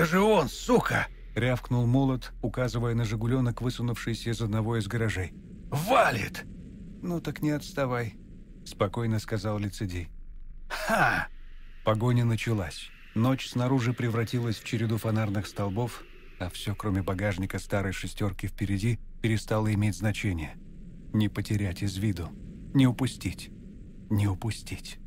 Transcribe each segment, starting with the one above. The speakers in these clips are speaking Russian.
«Это же он, сука!» — рявкнул молот, указывая на жигуленок, высунувшийся из одного из гаражей. «Валит!» «Ну так не отставай», — спокойно сказал лицедей. «Ха!» Погоня началась. Ночь снаружи превратилась в череду фонарных столбов, а все, кроме багажника старой шестерки впереди, перестало иметь значение. Не потерять из виду. Не упустить. Не упустить.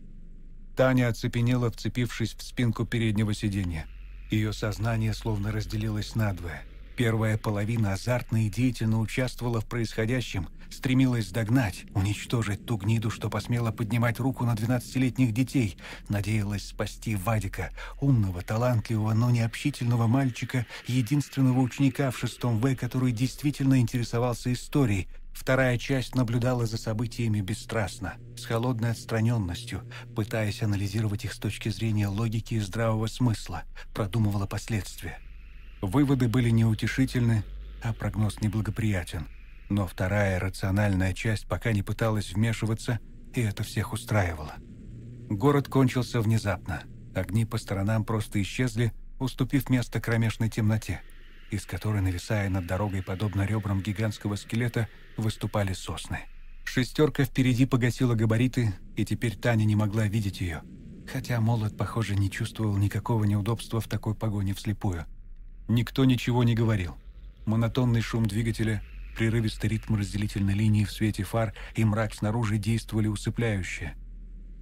Таня оцепенела, вцепившись в спинку переднего сиденья. Ее сознание словно разделилось надвое. Первая половина азартно и деятельно участвовала в происходящем, стремилась догнать, уничтожить ту гниду, что посмела поднимать руку на 12-летних детей, надеялась спасти Вадика, умного, талантливого, но необщительного мальчика, единственного ученика в шестом В, который действительно интересовался историей, Вторая часть наблюдала за событиями бесстрастно, с холодной отстраненностью, пытаясь анализировать их с точки зрения логики и здравого смысла, продумывала последствия. Выводы были неутешительны, а прогноз неблагоприятен. Но вторая рациональная часть пока не пыталась вмешиваться, и это всех устраивало. Город кончился внезапно. Огни по сторонам просто исчезли, уступив место кромешной темноте, из которой, нависая над дорогой подобно ребрам гигантского скелета, выступали сосны. Шестерка впереди погасила габариты, и теперь Таня не могла видеть ее. Хотя молот, похоже, не чувствовал никакого неудобства в такой погоне вслепую. Никто ничего не говорил. Монотонный шум двигателя, прерывистый ритм разделительной линии в свете фар и мрак снаружи действовали усыпляюще.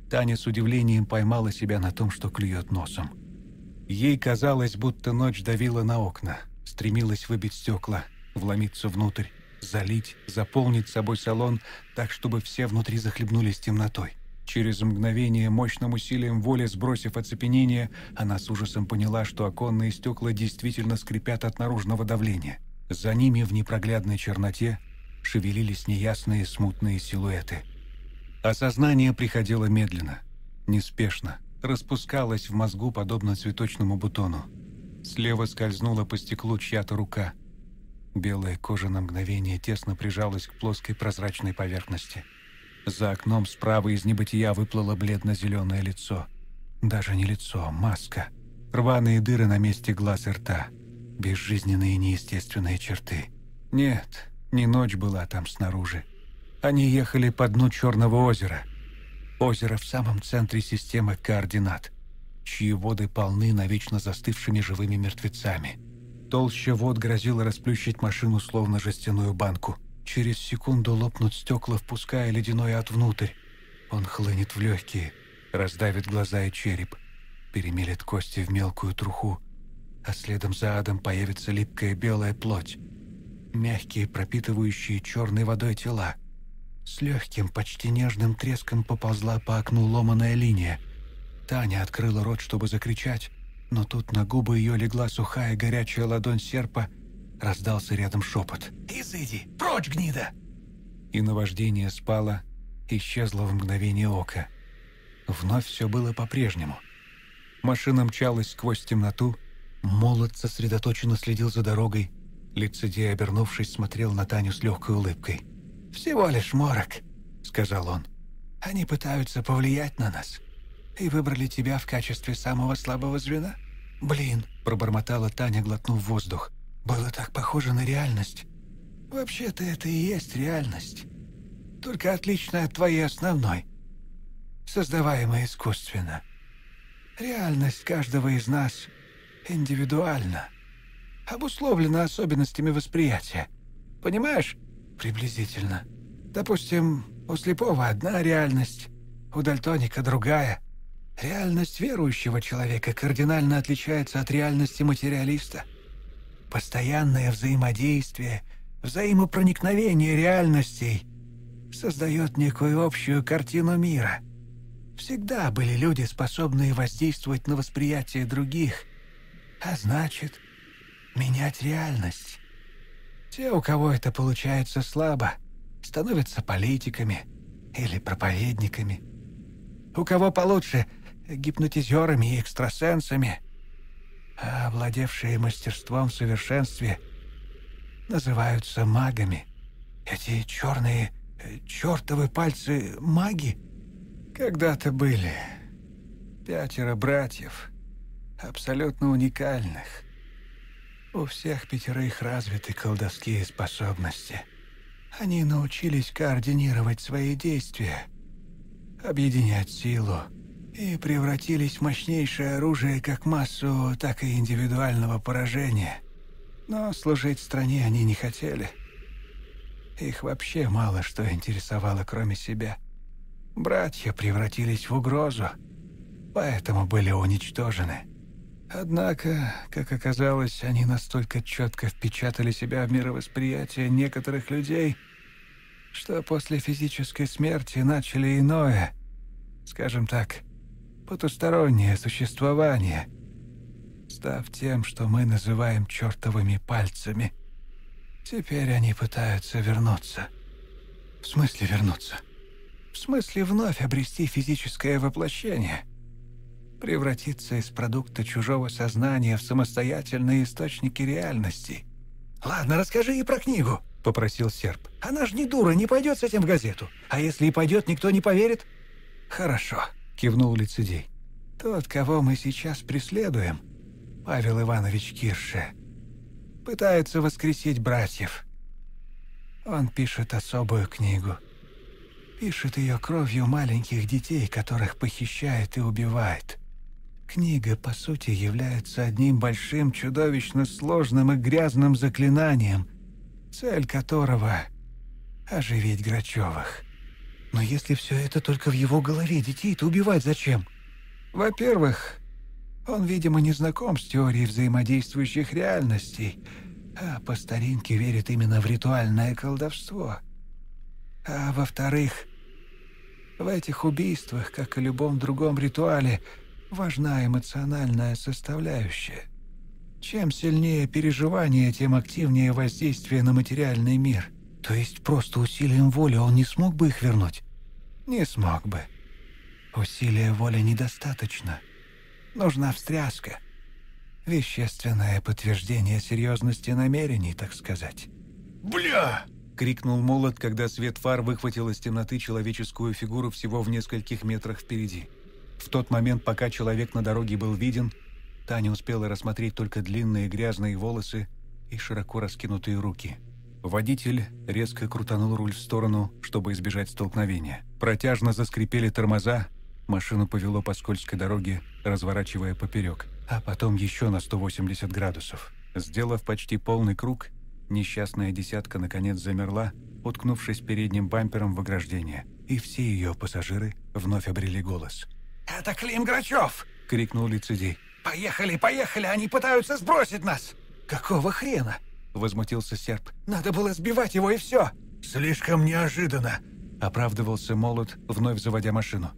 Таня с удивлением поймала себя на том, что клюет носом. Ей казалось, будто ночь давила на окна, стремилась выбить стекла, вломиться внутрь залить, заполнить собой салон так, чтобы все внутри захлебнулись темнотой. Через мгновение, мощным усилием воли сбросив оцепенение, она с ужасом поняла, что оконные стекла действительно скрипят от наружного давления. За ними в непроглядной черноте шевелились неясные смутные силуэты. Осознание приходило медленно, неспешно, распускалось в мозгу подобно цветочному бутону. Слева скользнула по стеклу чья-то рука. Белая кожа на мгновение тесно прижалась к плоской прозрачной поверхности. За окном справа из небытия выплыло бледно-зеленое лицо. Даже не лицо, а маска. Рваные дыры на месте глаз и рта. Безжизненные неестественные черты. Нет, не ночь была там снаружи. Они ехали по дну Черного озера. Озеро в самом центре системы координат, чьи воды полны навечно застывшими живыми мертвецами. Толща вод грозила расплющить машину, словно жестяную банку. Через секунду лопнут стекла, впуская ледяной ад внутрь. Он хлынет в легкие, раздавит глаза и череп, перемелет кости в мелкую труху, а следом за адом появится липкая белая плоть, мягкие, пропитывающие черной водой тела. С легким, почти нежным треском поползла по окну ломаная линия. Таня открыла рот, чтобы закричать, но тут на губы ее легла сухая горячая ладонь серпа, раздался рядом шепот. «Изыди! Прочь, гнида!» И наваждение спало, исчезло в мгновение ока. Вновь все было по-прежнему. Машина мчалась сквозь темноту, молот сосредоточенно следил за дорогой, лицедей, обернувшись, смотрел на Таню с легкой улыбкой. «Всего лишь морок», — сказал он. «Они пытаются повлиять на нас» и выбрали тебя в качестве самого слабого звена? Блин, пробормотала Таня, глотнув воздух. Было так похоже на реальность. Вообще-то это и есть реальность. Только отличная от твоей основной, создаваемая искусственно. Реальность каждого из нас индивидуальна, обусловлена особенностями восприятия. Понимаешь? Приблизительно. Допустим, у слепого одна реальность, у дальтоника другая, Реальность верующего человека кардинально отличается от реальности материалиста. Постоянное взаимодействие, взаимопроникновение реальностей создает некую общую картину мира. Всегда были люди, способные воздействовать на восприятие других, а значит, менять реальность. Те, у кого это получается слабо, становятся политиками или проповедниками. У кого получше – гипнотизерами и экстрасенсами, овладевшие а мастерством в совершенстве, называются магами. Эти черные э, чертовы пальцы маги когда-то были. Пятеро братьев, абсолютно уникальных. У всех пятерых развиты колдовские способности. Они научились координировать свои действия, объединять силу, и превратились в мощнейшее оружие как массового, так и индивидуального поражения. Но служить стране они не хотели. Их вообще мало что интересовало, кроме себя. Братья превратились в угрозу, поэтому были уничтожены. Однако, как оказалось, они настолько четко впечатали себя в мировосприятие некоторых людей, что после физической смерти начали иное, скажем так, потустороннее существование, став тем, что мы называем чертовыми пальцами. Теперь они пытаются вернуться. В смысле вернуться? В смысле вновь обрести физическое воплощение. Превратиться из продукта чужого сознания в самостоятельные источники реальности. «Ладно, расскажи и про книгу», — попросил серп. «Она ж не дура, не пойдет с этим в газету. А если и пойдет, никто не поверит?» «Хорошо», кивнул лицедей. Тот, кого мы сейчас преследуем, Павел Иванович Кирше, пытается воскресить братьев. Он пишет особую книгу. Пишет ее кровью маленьких детей, которых похищает и убивает. Книга, по сути, является одним большим, чудовищно сложным и грязным заклинанием, цель которого — оживить Грачевых. Но если все это только в его голове, детей-то убивать зачем? Во-первых, он, видимо, не знаком с теорией взаимодействующих реальностей, а по старинке верит именно в ритуальное колдовство. А во-вторых, в этих убийствах, как и любом другом ритуале, важна эмоциональная составляющая. Чем сильнее переживание, тем активнее воздействие на материальный мир – то есть просто усилием воли он не смог бы их вернуть? Не смог бы. Усилия воли недостаточно. Нужна встряска. Вещественное подтверждение серьезности намерений, так сказать. «Бля!» — крикнул молот, когда свет фар выхватил из темноты человеческую фигуру всего в нескольких метрах впереди. В тот момент, пока человек на дороге был виден, Таня успела рассмотреть только длинные грязные волосы и широко раскинутые руки — Водитель резко крутанул руль в сторону, чтобы избежать столкновения. Протяжно заскрипели тормоза, машину повело по скользкой дороге, разворачивая поперек, а потом еще на 180 градусов. Сделав почти полный круг, несчастная десятка наконец замерла, уткнувшись передним бампером в ограждение, и все ее пассажиры вновь обрели голос. «Это Клим Грачев!» — крикнул лицедей. «Поехали, поехали! Они пытаются сбросить нас!» «Какого хрена?» — возмутился серп. «Надо было сбивать его, и все!» «Слишком неожиданно!» — оправдывался молот, вновь заводя машину.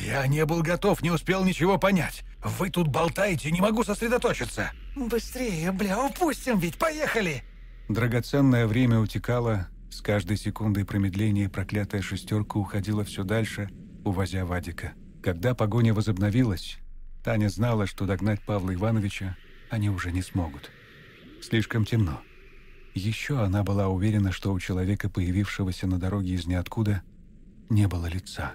«Я не был готов, не успел ничего понять. Вы тут болтаете, не могу сосредоточиться!» «Быстрее, бля, упустим ведь, поехали!» Драгоценное время утекало, с каждой секундой промедления проклятая шестерка уходила все дальше, увозя Вадика. Когда погоня возобновилась, Таня знала, что догнать Павла Ивановича они уже не смогут. Слишком темно. Еще она была уверена, что у человека, появившегося на дороге из ниоткуда, не было лица.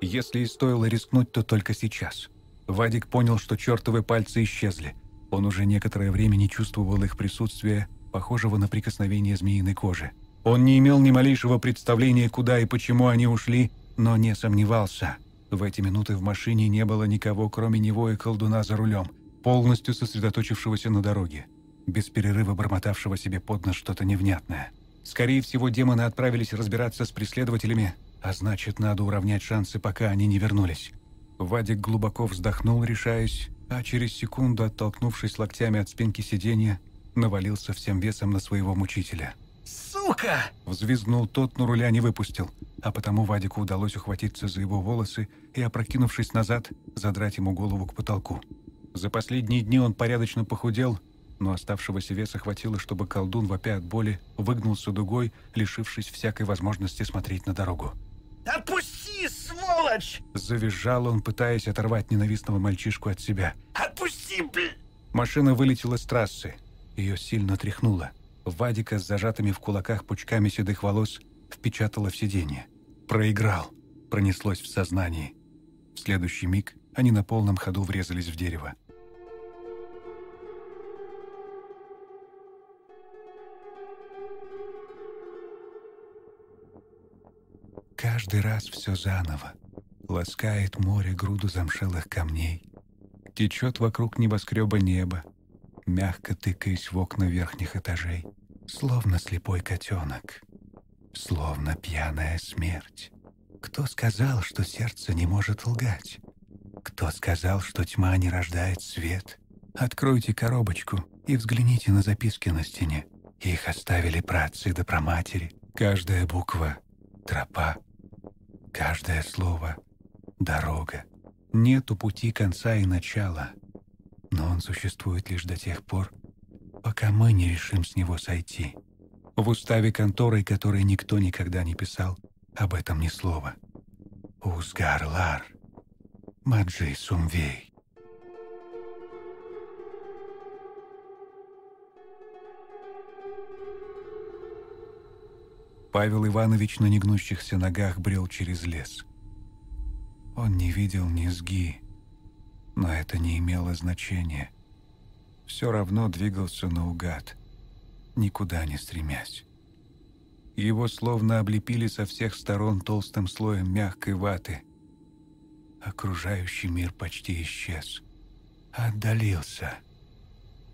Если и стоило рискнуть, то только сейчас. Вадик понял, что чертовы пальцы исчезли. Он уже некоторое время не чувствовал их присутствия, похожего на прикосновение змеиной кожи. Он не имел ни малейшего представления, куда и почему они ушли, но не сомневался – в эти минуты в машине не было никого, кроме него и колдуна за рулем, полностью сосредоточившегося на дороге, без перерыва бормотавшего себе под нос что-то невнятное. Скорее всего, демоны отправились разбираться с преследователями, а значит, надо уравнять шансы, пока они не вернулись. Вадик глубоко вздохнул, решаясь, а через секунду, оттолкнувшись локтями от спинки сиденья, навалился всем весом на своего мучителя – «Сука!» – взвизгнул тот, но руля не выпустил. А потому Вадику удалось ухватиться за его волосы и, опрокинувшись назад, задрать ему голову к потолку. За последние дни он порядочно похудел, но оставшегося веса хватило, чтобы колдун, вопя от боли, выгнулся дугой, лишившись всякой возможности смотреть на дорогу. «Отпусти, сволочь!» – завизжал он, пытаясь оторвать ненавистного мальчишку от себя. «Отпусти, блин!» Машина вылетела с трассы. Ее сильно тряхнуло. Вадика с зажатыми в кулаках пучками седых волос впечатала в сиденье. «Проиграл!» – пронеслось в сознании. В следующий миг они на полном ходу врезались в дерево. Каждый раз все заново. Ласкает море груду замшелых камней. Течет вокруг небоскреба небо, мягко тыкаясь в окна верхних этажей, словно слепой котенок, словно пьяная смерть. Кто сказал, что сердце не может лгать? Кто сказал, что тьма не рождает свет? Откройте коробочку и взгляните на записки на стене. Их оставили праотцы до проматери. Каждая буква — тропа. Каждое слово — дорога. Нету пути конца и начала но он существует лишь до тех пор, пока мы не решим с него сойти. В уставе конторы, который никто никогда не писал, об этом ни слова. Узгар Лар. Маджи Сумвей. Павел Иванович на негнущихся ногах брел через лес. Он не видел низги, но это не имело значения. Все равно двигался наугад, никуда не стремясь. Его словно облепили со всех сторон толстым слоем мягкой ваты. Окружающий мир почти исчез. Отдалился.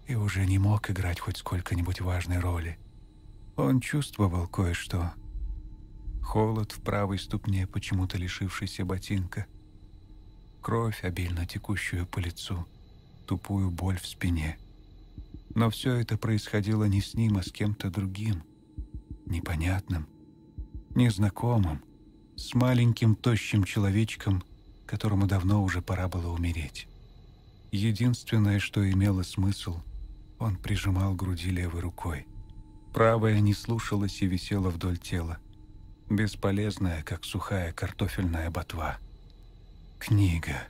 И уже не мог играть хоть сколько-нибудь важной роли. Он чувствовал кое-что. Холод в правой ступне, почему-то лишившийся ботинка кровь, обильно текущую по лицу, тупую боль в спине. Но все это происходило не с ним, а с кем-то другим, непонятным, незнакомым, с маленьким тощим человечком, которому давно уже пора было умереть. Единственное, что имело смысл, он прижимал груди левой рукой. Правая не слушалась и висела вдоль тела, бесполезная, как сухая картофельная ботва – Книга.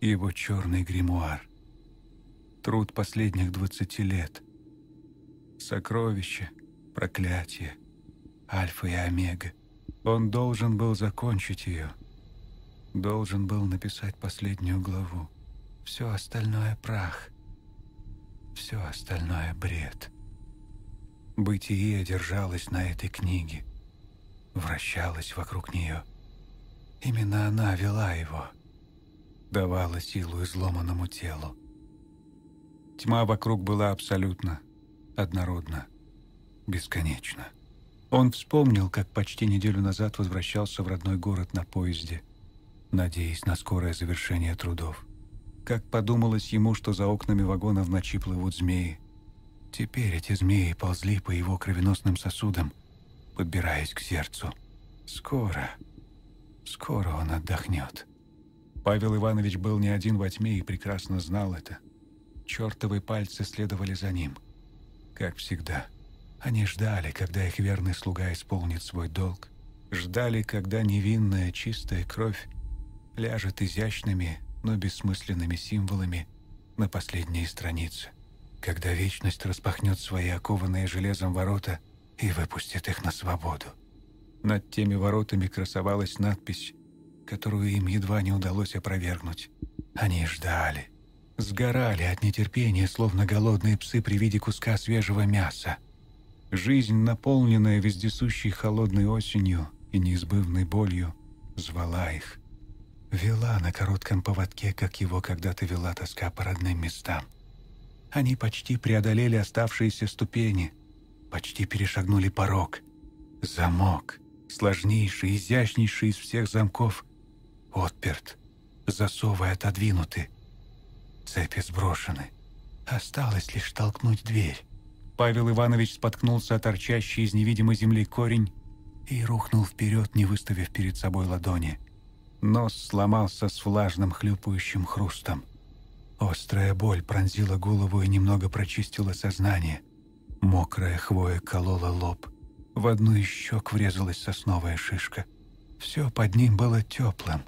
Его черный гримуар. Труд последних двадцати лет. Сокровище, проклятие, альфа и омега. Он должен был закончить ее. Должен был написать последнюю главу. Все остальное – прах. Все остальное – бред. Бытие держалось на этой книге. Вращалось вокруг нее – Именно она вела его, давала силу изломанному телу. Тьма вокруг была абсолютно однородна, бесконечна. Он вспомнил, как почти неделю назад возвращался в родной город на поезде, надеясь на скорое завершение трудов. Как подумалось ему, что за окнами вагона в ночи плывут змеи. Теперь эти змеи ползли по его кровеносным сосудам, подбираясь к сердцу. Скоро Скоро он отдохнет. Павел Иванович был не один во тьме и прекрасно знал это. Чертовы пальцы следовали за ним. Как всегда, они ждали, когда их верный слуга исполнит свой долг. Ждали, когда невинная чистая кровь ляжет изящными, но бессмысленными символами на последние страницы. Когда вечность распахнет свои окованные железом ворота и выпустит их на свободу. Над теми воротами красовалась надпись, которую им едва не удалось опровергнуть. Они ждали. Сгорали от нетерпения, словно голодные псы при виде куска свежего мяса. Жизнь, наполненная вездесущей холодной осенью и неизбывной болью, звала их. Вела на коротком поводке, как его когда-то вела тоска по родным местам. Они почти преодолели оставшиеся ступени, почти перешагнули порог. Замок — Сложнейший, изящнейший из всех замков отперт, засовы отодвинуты, цепи сброшены. Осталось лишь толкнуть дверь. Павел Иванович споткнулся о торчащий из невидимой земли корень и рухнул вперед, не выставив перед собой ладони. Нос сломался с влажным хлюпающим хрустом. Острая боль пронзила голову и немного прочистила сознание. Мокрая хвоя колола лоб. В одну из щек врезалась сосновая шишка. Все под ним было теплым.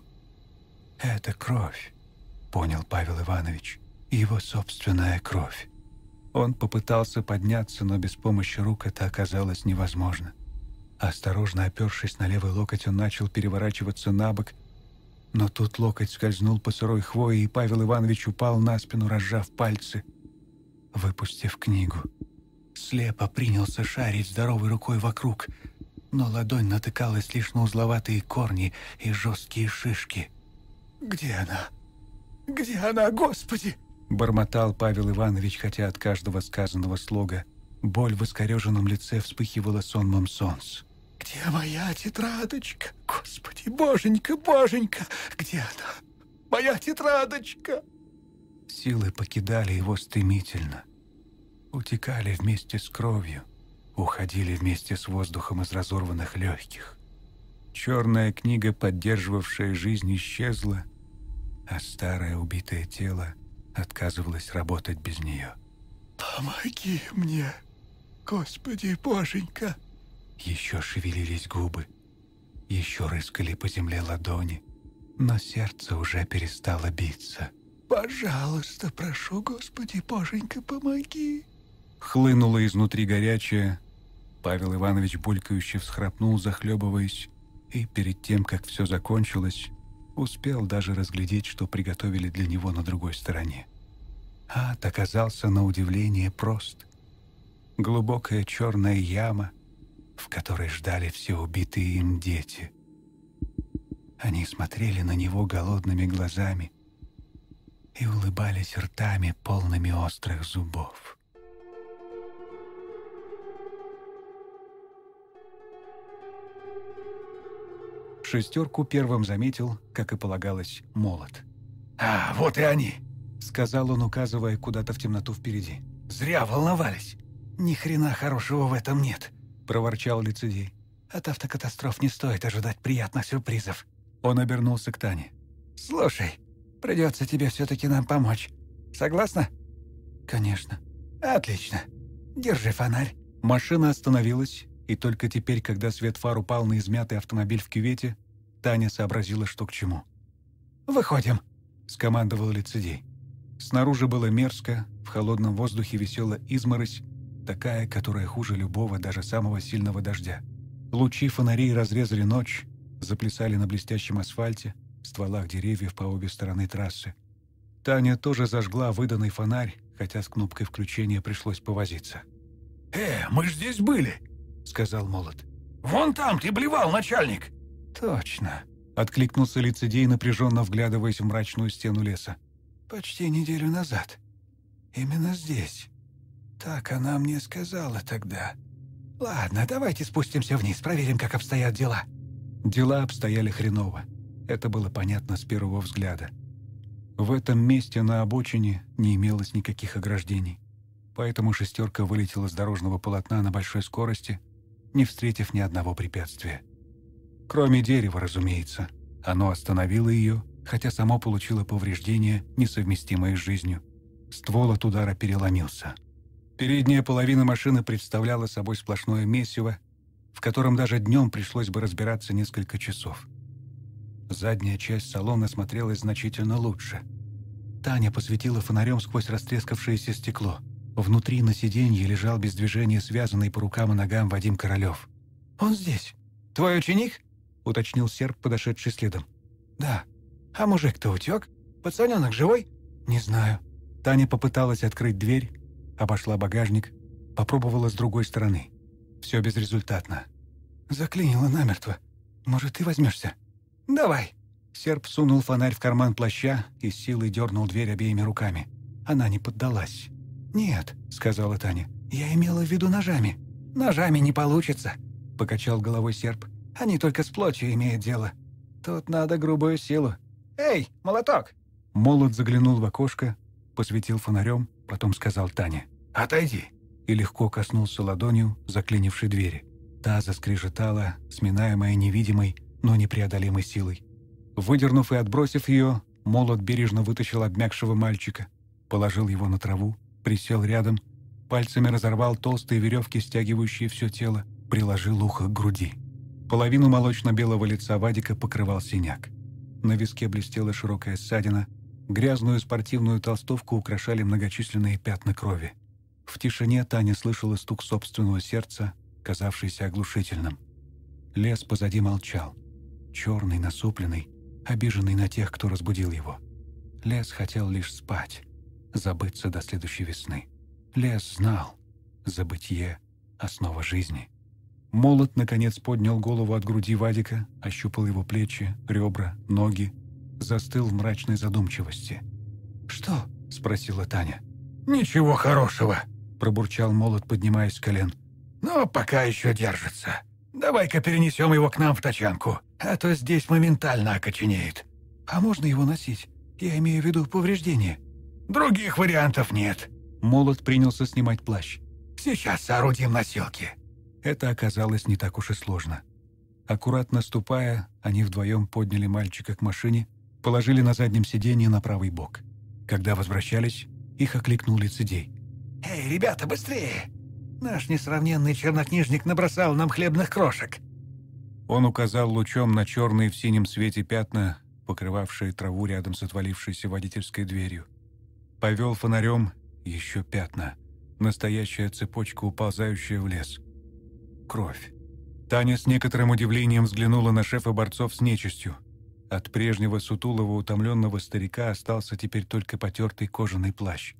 «Это кровь», — понял Павел Иванович, — «его собственная кровь». Он попытался подняться, но без помощи рук это оказалось невозможно. Осторожно опершись на левый локоть, он начал переворачиваться на бок, но тут локоть скользнул по сырой хвое, и Павел Иванович упал на спину, разжав пальцы, выпустив книгу. Слепо принялся шарить здоровой рукой вокруг, но ладонь натыкалась лишь на узловатые корни и жесткие шишки. «Где она? Где она, Господи?» Бормотал Павел Иванович, хотя от каждого сказанного слога боль в искореженном лице вспыхивала сонмом солнц. «Где моя тетрадочка? Господи, боженька, боженька! Где она? Моя тетрадочка!» Силы покидали его стремительно утекали вместе с кровью, уходили вместе с воздухом из разорванных легких. Черная книга, поддерживавшая жизнь, исчезла, а старое убитое тело отказывалось работать без нее. «Помоги мне, Господи Боженька!» Еще шевелились губы, еще рыскали по земле ладони, но сердце уже перестало биться. «Пожалуйста, прошу, Господи Боженька, помоги!» Хлынуло изнутри горячее. Павел Иванович булькающе всхрапнул, захлебываясь, и перед тем, как все закончилось, успел даже разглядеть, что приготовили для него на другой стороне. Ад оказался на удивление прост. Глубокая черная яма, в которой ждали все убитые им дети. Они смотрели на него голодными глазами и улыбались ртами, полными острых зубов. Шестерку первым заметил, как и полагалось, молот. «А, вот и они!» — сказал он, указывая куда-то в темноту впереди. «Зря волновались!» «Ни хрена хорошего в этом нет!» — проворчал лицедей. «От автокатастроф не стоит ожидать приятных сюрпризов!» Он обернулся к Тане. «Слушай, придется тебе все-таки нам помочь. Согласна?» «Конечно». «Отлично. Держи фонарь». Машина остановилась, и только теперь, когда свет фар упал на измятый автомобиль в кювете, Таня сообразила, что к чему. «Выходим!» – скомандовал лицедей. Снаружи было мерзко, в холодном воздухе висела изморозь, такая, которая хуже любого, даже самого сильного дождя. Лучи фонарей разрезали ночь, заплясали на блестящем асфальте, в стволах деревьев по обе стороны трассы. Таня тоже зажгла выданный фонарь, хотя с кнопкой включения пришлось повозиться. «Э, мы ж здесь были!» сказал Молот. «Вон там ты блевал, начальник!» «Точно!» — откликнулся лицедей, напряженно вглядываясь в мрачную стену леса. «Почти неделю назад. Именно здесь. Так она мне сказала тогда. Ладно, давайте спустимся вниз, проверим, как обстоят дела». Дела обстояли хреново. Это было понятно с первого взгляда. В этом месте на обочине не имелось никаких ограждений. Поэтому «шестерка» вылетела с дорожного полотна на большой скорости, не встретив ни одного препятствия. Кроме дерева, разумеется. Оно остановило ее, хотя само получило повреждения, несовместимые с жизнью. Ствол от удара переломился. Передняя половина машины представляла собой сплошное месиво, в котором даже днем пришлось бы разбираться несколько часов. Задняя часть салона смотрелась значительно лучше. Таня посветила фонарем сквозь растрескавшееся стекло – Внутри на сиденье лежал без движения связанный по рукам и ногам Вадим Королёв. «Он здесь. Твой ученик?» — уточнил серп, подошедший следом. «Да. А мужик-то утёк? Пацанёнок живой?» «Не знаю». Таня попыталась открыть дверь, обошла багажник, попробовала с другой стороны. Всё безрезультатно. «Заклинило намертво. Может, ты возьмёшься? «Давай!» Серп сунул фонарь в карман плаща и силой дернул дверь обеими руками. Она не поддалась. «Нет», — сказала Таня, — «я имела в виду ножами». «Ножами не получится», — покачал головой серп. «Они только с плотью имеют дело. Тут надо грубую силу». «Эй, молоток!» Молот заглянул в окошко, посветил фонарем, потом сказал Тане. «Отойди!» и легко коснулся ладонью, заклинившей двери. Та заскрежетала, сминаемая невидимой, но непреодолимой силой. Выдернув и отбросив ее, молот бережно вытащил обмякшего мальчика, положил его на траву, Присел рядом, пальцами разорвал толстые веревки, стягивающие все тело, приложил ухо к груди. Половину молочно-белого лица Вадика покрывал синяк. На виске блестела широкая ссадина, грязную спортивную толстовку украшали многочисленные пятна крови. В тишине Таня слышала стук собственного сердца, казавшийся оглушительным. Лес позади молчал. Черный, насупленный, обиженный на тех, кто разбудил его. Лес хотел лишь спать забыться до следующей весны. Лес знал. Забытье — основа жизни. Молот, наконец, поднял голову от груди Вадика, ощупал его плечи, ребра, ноги, застыл в мрачной задумчивости. «Что?» — спросила Таня. «Ничего хорошего», — пробурчал молот, поднимаясь с колен. «Но пока еще держится. Давай-ка перенесем его к нам в тачанку, а то здесь моментально окоченеет». «А можно его носить? Я имею в виду повреждения». Других вариантов нет». Молот принялся снимать плащ. «Сейчас соорудим носилки». Это оказалось не так уж и сложно. Аккуратно ступая, они вдвоем подняли мальчика к машине, положили на заднем сиденье на правый бок. Когда возвращались, их окликнул лицедей. «Эй, ребята, быстрее! Наш несравненный чернокнижник набросал нам хлебных крошек!» Он указал лучом на черные в синем свете пятна, покрывавшие траву рядом с отвалившейся водительской дверью. Повел фонарем еще пятна. Настоящая цепочка, уползающая в лес. Кровь. Таня с некоторым удивлением взглянула на шефа борцов с нечистью. От прежнего сутулого утомленного старика остался теперь только потертый кожаный плащ.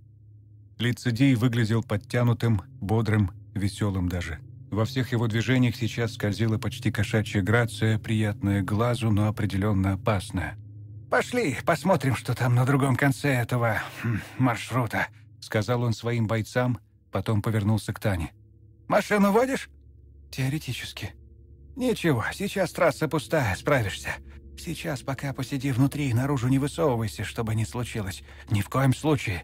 Лицедей выглядел подтянутым, бодрым, веселым даже. Во всех его движениях сейчас скользила почти кошачья грация, приятная глазу, но определенно опасная – «Пошли, посмотрим, что там на другом конце этого хм, маршрута», — сказал он своим бойцам, потом повернулся к Тане. «Машину водишь?» «Теоретически». «Ничего, сейчас трасса пустая, справишься. Сейчас пока посиди внутри и наружу не высовывайся, чтобы не случилось. Ни в коем случае.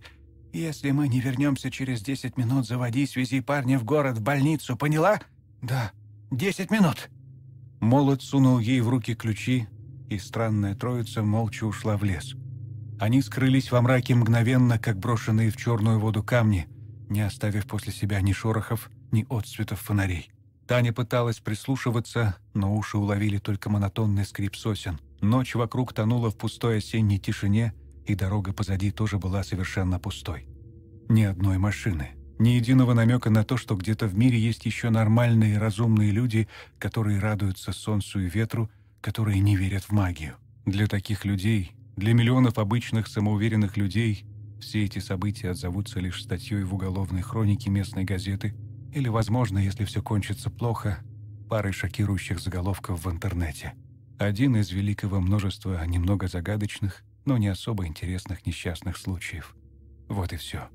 Если мы не вернемся через 10 минут, заводи, связи парня в город, в больницу, поняла?» «Да». «Десять минут». Молот сунул ей в руки ключи, и странная троица молча ушла в лес. Они скрылись во мраке мгновенно, как брошенные в черную воду камни, не оставив после себя ни шорохов, ни отцветов фонарей. Таня пыталась прислушиваться, но уши уловили только монотонный скрип сосен. Ночь вокруг тонула в пустой осенней тишине, и дорога позади тоже была совершенно пустой. Ни одной машины, ни единого намека на то, что где-то в мире есть еще нормальные разумные люди, которые радуются солнцу и ветру которые не верят в магию. Для таких людей, для миллионов обычных самоуверенных людей, все эти события отзовутся лишь статьей в уголовной хронике местной газеты или, возможно, если все кончится плохо, парой шокирующих заголовков в интернете. Один из великого множества немного загадочных, но не особо интересных несчастных случаев. Вот и все.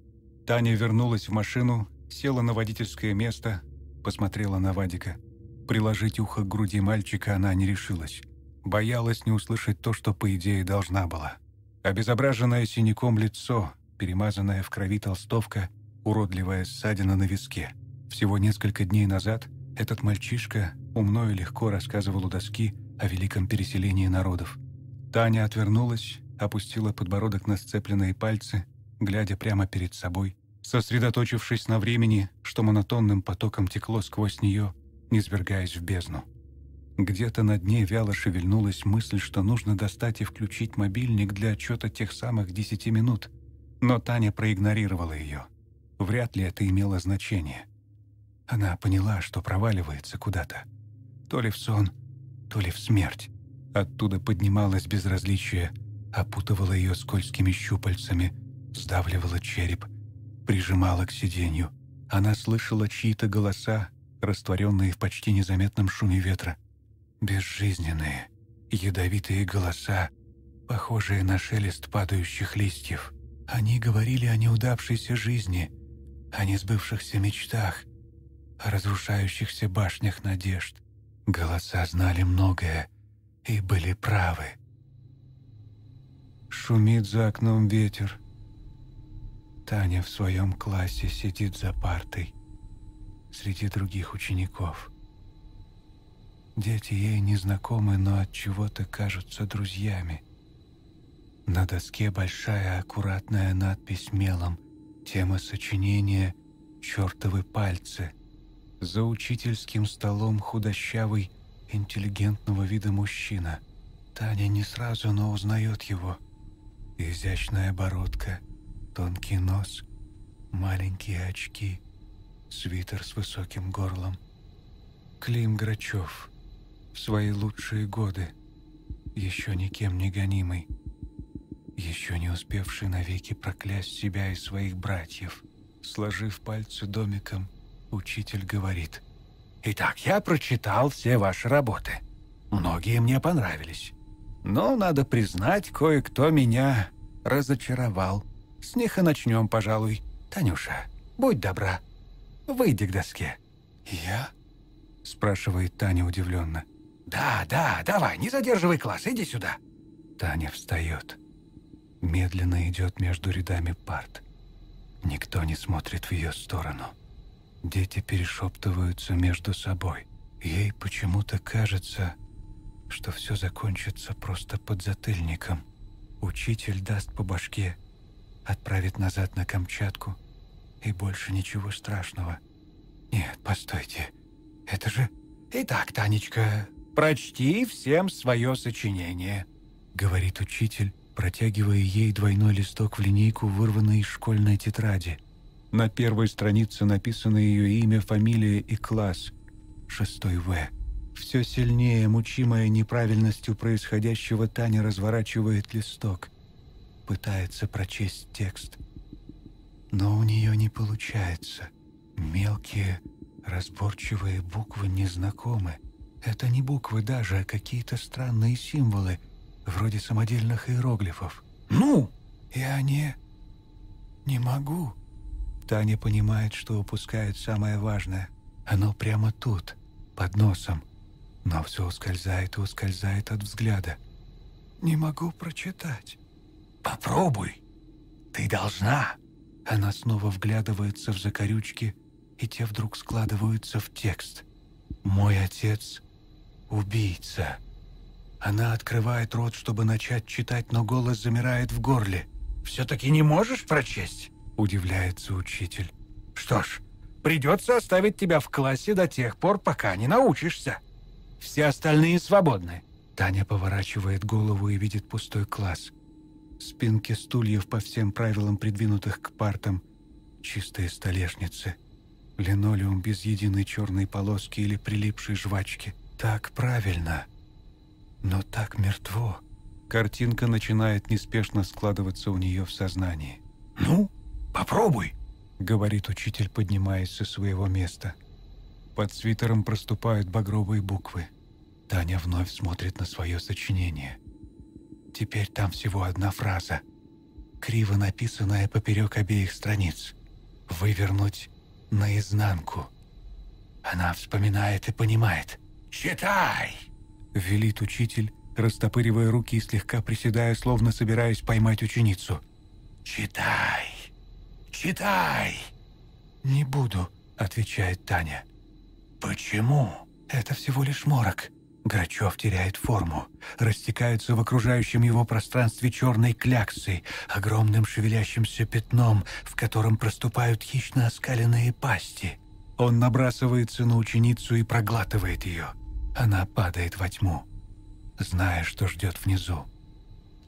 Таня вернулась в машину, села на водительское место, посмотрела на Вадика – Приложить ухо к груди мальчика она не решилась. Боялась не услышать то, что, по идее, должна была. Обезображенное синяком лицо, перемазанная в крови толстовка, уродливая ссадина на виске. Всего несколько дней назад этот мальчишка умно и легко рассказывал у доски о великом переселении народов. Таня отвернулась, опустила подбородок на сцепленные пальцы, глядя прямо перед собой, сосредоточившись на времени, что монотонным потоком текло сквозь нее, низвергаясь в бездну. Где-то на дне вяло шевельнулась мысль, что нужно достать и включить мобильник для отчета тех самых десяти минут, но Таня проигнорировала ее. Вряд ли это имело значение. Она поняла, что проваливается куда-то. То ли в сон, то ли в смерть. Оттуда поднималось безразличие, опутывало ее скользкими щупальцами, сдавливало череп, прижимало к сиденью. Она слышала чьи-то голоса, растворенные в почти незаметном шуме ветра. Безжизненные, ядовитые голоса, похожие на шелест падающих листьев. Они говорили о неудавшейся жизни, о несбывшихся мечтах, о разрушающихся башнях надежд. Голоса знали многое и были правы. Шумит за окном ветер. Таня в своем классе сидит за партой среди других учеников. Дети ей незнакомы, но от чего-то кажутся друзьями. На доске большая аккуратная надпись мелом. Тема сочинения «Чёртовы пальцы». За учительским столом худощавый, интеллигентного вида мужчина. Таня не сразу, но узнает его. Изящная бородка, тонкий нос, маленькие очки – свитер с высоким горлом. Клим Грачев, в свои лучшие годы, еще никем не гонимый, еще не успевший навеки проклясть себя и своих братьев. Сложив пальцы домиком, учитель говорит. «Итак, я прочитал все ваши работы. Многие мне понравились. Но, надо признать, кое-кто меня разочаровал. С них и начнем, пожалуй. Танюша, будь добра, Выйди к доске». «Я?» – спрашивает Таня удивленно. «Да, да, давай, не задерживай класс, иди сюда». Таня встает. Медленно идет между рядами парт. Никто не смотрит в ее сторону. Дети перешептываются между собой. Ей почему-то кажется, что все закончится просто под затыльником. Учитель даст по башке, отправит назад на Камчатку, и больше ничего страшного. Нет, постойте, это же... Итак, Танечка, прочти всем свое сочинение, говорит учитель, протягивая ей двойной листок в линейку, вырванный из школьной тетради. На первой странице написано ее имя, фамилия и класс. 6 В. Все сильнее, мучимая неправильностью происходящего, Таня разворачивает листок. Пытается прочесть текст – но у нее не получается. Мелкие, разборчивые буквы незнакомы. Это не буквы даже, а какие-то странные символы, вроде самодельных иероглифов. «Ну!» «Я не... не могу». Таня понимает, что упускает самое важное. Оно прямо тут, под носом. Но все ускользает и ускользает от взгляда. «Не могу прочитать». «Попробуй. Ты должна». Она снова вглядывается в закорючки, и те вдруг складываются в текст. «Мой отец – убийца». Она открывает рот, чтобы начать читать, но голос замирает в горле. «Все-таки не можешь прочесть?» – удивляется учитель. «Что ж, придется оставить тебя в классе до тех пор, пока не научишься. Все остальные свободны». Таня поворачивает голову и видит пустой класс – Спинки стульев по всем правилам придвинутых к партам, чистые столешницы, линолеум без единой черной полоски или прилипшей жвачки. Так правильно, но так мертво. Картинка начинает неспешно складываться у нее в сознании. «Ну, попробуй!» — говорит учитель, поднимаясь со своего места. Под свитером проступают багровые буквы. Таня вновь смотрит на свое сочинение. Теперь там всего одна фраза, криво написанная поперек обеих страниц. «Вывернуть наизнанку». Она вспоминает и понимает. «Читай!» – велит учитель, растопыривая руки и слегка приседая, словно собираясь поймать ученицу. «Читай! Читай!» «Не буду», – отвечает Таня. «Почему?» «Это всего лишь морок. Грачев теряет форму, растекаются в окружающем его пространстве черной кляксы, огромным шевелящимся пятном, в котором проступают хищно оскаленные пасти. Он набрасывается на ученицу и проглатывает ее. Она падает во тьму, зная, что ждет внизу.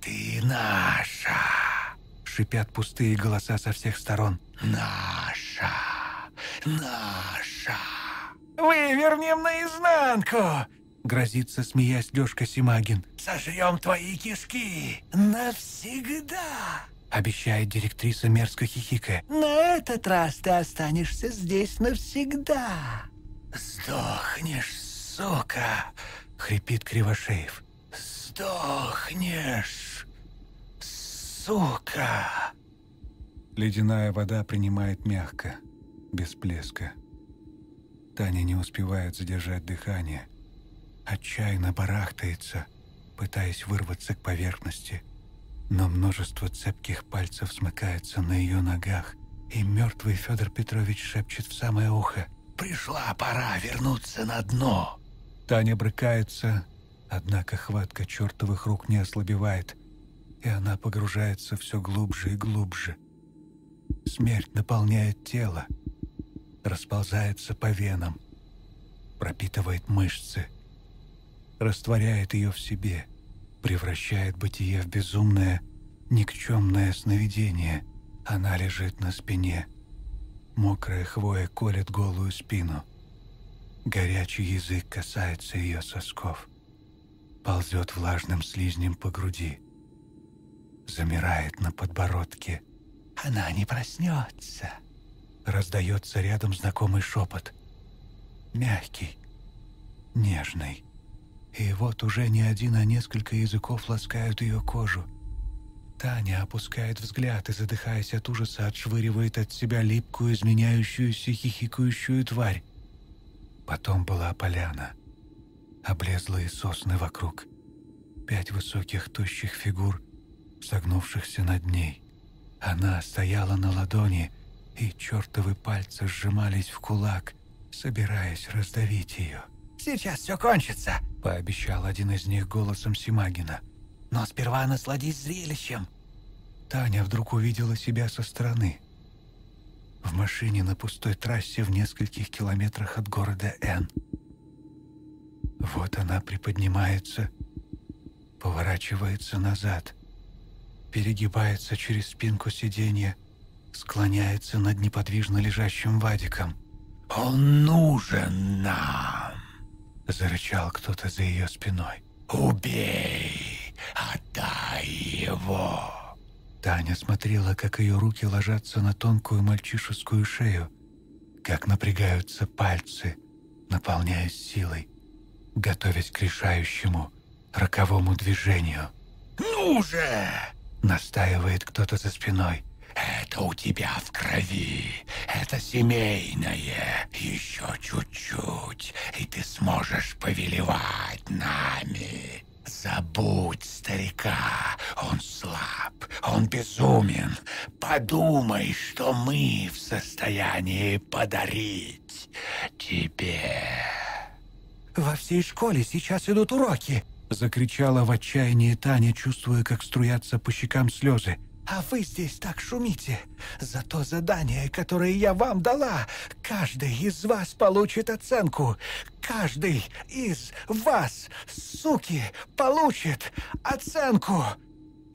«Ты наша!» — шипят пустые голоса со всех сторон. «Наша! Наша!» «Вывернем наизнанку!» Грозится, смеясь, Лёшка Симагин. «Сожрём твои кишки! Навсегда!» Обещает директриса мерзко хихикая. «На этот раз ты останешься здесь навсегда!» «Сдохнешь, сука!» — хрипит Кривошеев. «Сдохнешь, сука!» Ледяная вода принимает мягко, без плеска. Таня не успевает задержать дыхание отчаянно барахтается, пытаясь вырваться к поверхности. Но множество цепких пальцев смыкается на ее ногах, и мертвый Федор Петрович шепчет в самое ухо «Пришла пора вернуться на дно!» Таня брыкается, однако хватка чертовых рук не ослабевает, и она погружается все глубже и глубже. Смерть наполняет тело, расползается по венам, пропитывает мышцы – растворяет ее в себе, превращает бытие в безумное, никчемное сновидение. Она лежит на спине. Мокрая хвоя колет голую спину. Горячий язык касается ее сосков. Ползет влажным слизнем по груди. Замирает на подбородке. «Она не проснется!» Раздается рядом знакомый шепот. Мягкий, нежный. И вот уже не один, а несколько языков ласкают ее кожу. Таня опускает взгляд и, задыхаясь от ужаса, отшвыривает от себя липкую, изменяющуюся, хихикающую тварь. Потом была поляна. Облезлые сосны вокруг. Пять высоких, тощих фигур, согнувшихся над ней. Она стояла на ладони, и чертовы пальцы сжимались в кулак, собираясь раздавить ее. «Сейчас все кончится», — пообещал один из них голосом Симагина. «Но сперва насладись зрелищем». Таня вдруг увидела себя со стороны. В машине на пустой трассе в нескольких километрах от города Н. Вот она приподнимается, поворачивается назад, перегибается через спинку сиденья, склоняется над неподвижно лежащим Вадиком. «Он нужен нам!» Зарычал кто-то за ее спиной. «Убей! Отдай его!» Таня смотрела, как ее руки ложатся на тонкую мальчишескую шею, как напрягаются пальцы, наполняясь силой, готовясь к решающему, роковому движению. «Ну же!» — настаивает кто-то за спиной. Это у тебя в крови. Это семейное. Еще чуть-чуть, и ты сможешь повелевать нами. Забудь старика. Он слаб, он безумен. Подумай, что мы в состоянии подарить тебе. Во всей школе сейчас идут уроки. Закричала в отчаянии Таня, чувствуя, как струятся по щекам слезы. А вы здесь так шумите. За то задание, которое я вам дала, каждый из вас получит оценку. Каждый из вас, суки, получит оценку!»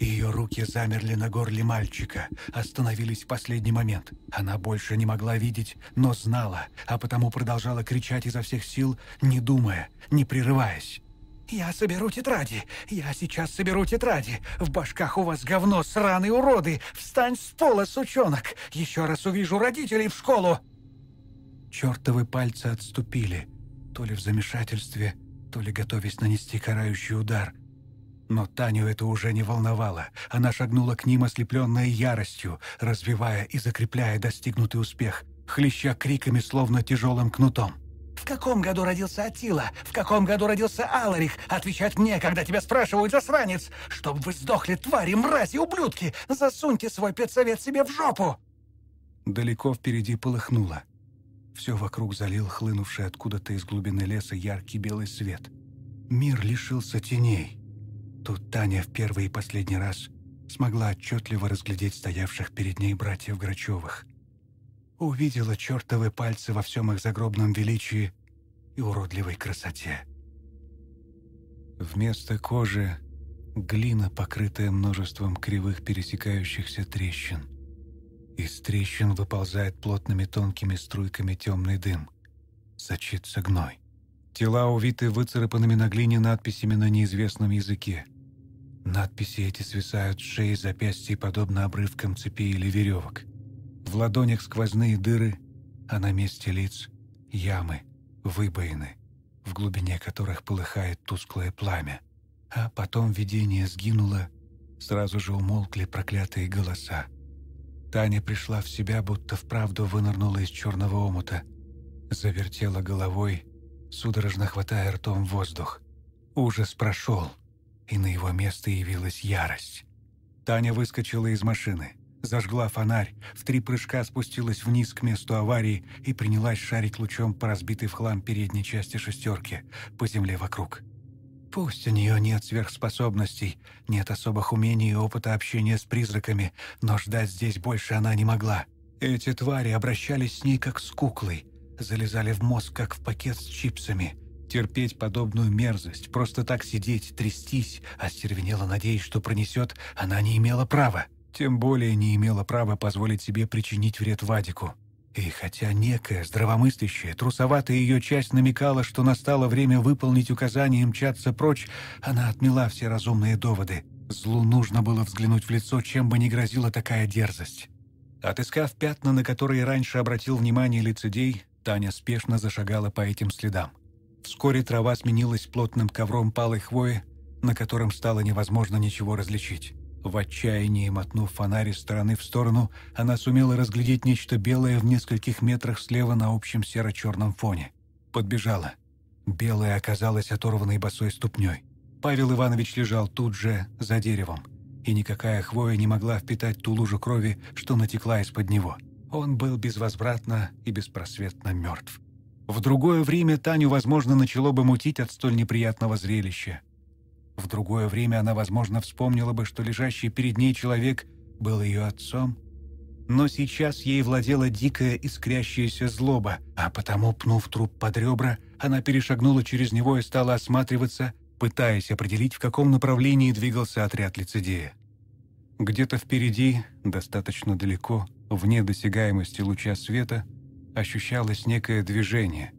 Ее руки замерли на горле мальчика, остановились в последний момент. Она больше не могла видеть, но знала, а потому продолжала кричать изо всех сил, не думая, не прерываясь. Я соберу тетради. Я сейчас соберу тетради. В башках у вас говно, сраные уроды. Встань с пола, сучонок. Еще раз увижу родителей в школу. Чертовы пальцы отступили. То ли в замешательстве, то ли готовясь нанести карающий удар. Но Таню это уже не волновало. Она шагнула к ним, ослепленная яростью, развивая и закрепляя достигнутый успех, хлеща криками, словно тяжелым кнутом. В каком году родился Атила? В каком году родился Аларих? Отвечать мне, когда тебя спрашивают, засранец! Чтоб вы сдохли, твари, мрази, ублюдки! Засуньте свой педсовет себе в жопу!» Далеко впереди полыхнуло. Все вокруг залил хлынувший откуда-то из глубины леса яркий белый свет. Мир лишился теней. Тут Таня в первый и последний раз смогла отчетливо разглядеть стоявших перед ней братьев Грачевых увидела чертовы пальцы во всем их загробном величии и уродливой красоте. Вместо кожи — глина, покрытая множеством кривых пересекающихся трещин. Из трещин выползает плотными тонкими струйками темный дым. Сочится гной. Тела увиты выцарапанными на глине надписями на неизвестном языке. Надписи эти свисают с шеи запястья подобно обрывкам цепи или веревок. В ладонях сквозные дыры, а на месте лиц — ямы, выбоины, в глубине которых полыхает тусклое пламя. А потом видение сгинуло, сразу же умолкли проклятые голоса. Таня пришла в себя, будто вправду вынырнула из черного омута. Завертела головой, судорожно хватая ртом воздух. Ужас прошел, и на его место явилась ярость. Таня выскочила из машины. Зажгла фонарь, в три прыжка спустилась вниз к месту аварии и принялась шарить лучом по разбитой в хлам передней части «шестерки» по земле вокруг. Пусть у нее нет сверхспособностей, нет особых умений и опыта общения с призраками, но ждать здесь больше она не могла. Эти твари обращались с ней как с куклой, залезали в мозг как в пакет с чипсами – Терпеть подобную мерзость, просто так сидеть, трястись, остервенела, надеясь, что пронесет, она не имела права тем более не имела права позволить себе причинить вред Вадику. И хотя некая здравомыслящая, трусоватая ее часть намекала, что настало время выполнить указание и мчаться прочь, она отмела все разумные доводы. Злу нужно было взглянуть в лицо, чем бы ни грозила такая дерзость. Отыскав пятна, на которые раньше обратил внимание лицедей, Таня спешно зашагала по этим следам. Вскоре трава сменилась плотным ковром палой хвои, на котором стало невозможно ничего различить. В отчаянии, мотнув фонарь из стороны в сторону, она сумела разглядеть нечто белое в нескольких метрах слева на общем серо-черном фоне. Подбежала. Белое оказалось оторванной босой ступней. Павел Иванович лежал тут же, за деревом. И никакая хвоя не могла впитать ту лужу крови, что натекла из-под него. Он был безвозвратно и беспросветно мертв. В другое время Таню, возможно, начало бы мутить от столь неприятного зрелища. В другое время она, возможно, вспомнила бы, что лежащий перед ней человек был ее отцом. Но сейчас ей владела дикая искрящаяся злоба, а потому, пнув труп под ребра, она перешагнула через него и стала осматриваться, пытаясь определить, в каком направлении двигался отряд лицедея. Где-то впереди, достаточно далеко, вне досягаемости луча света, ощущалось некое движение.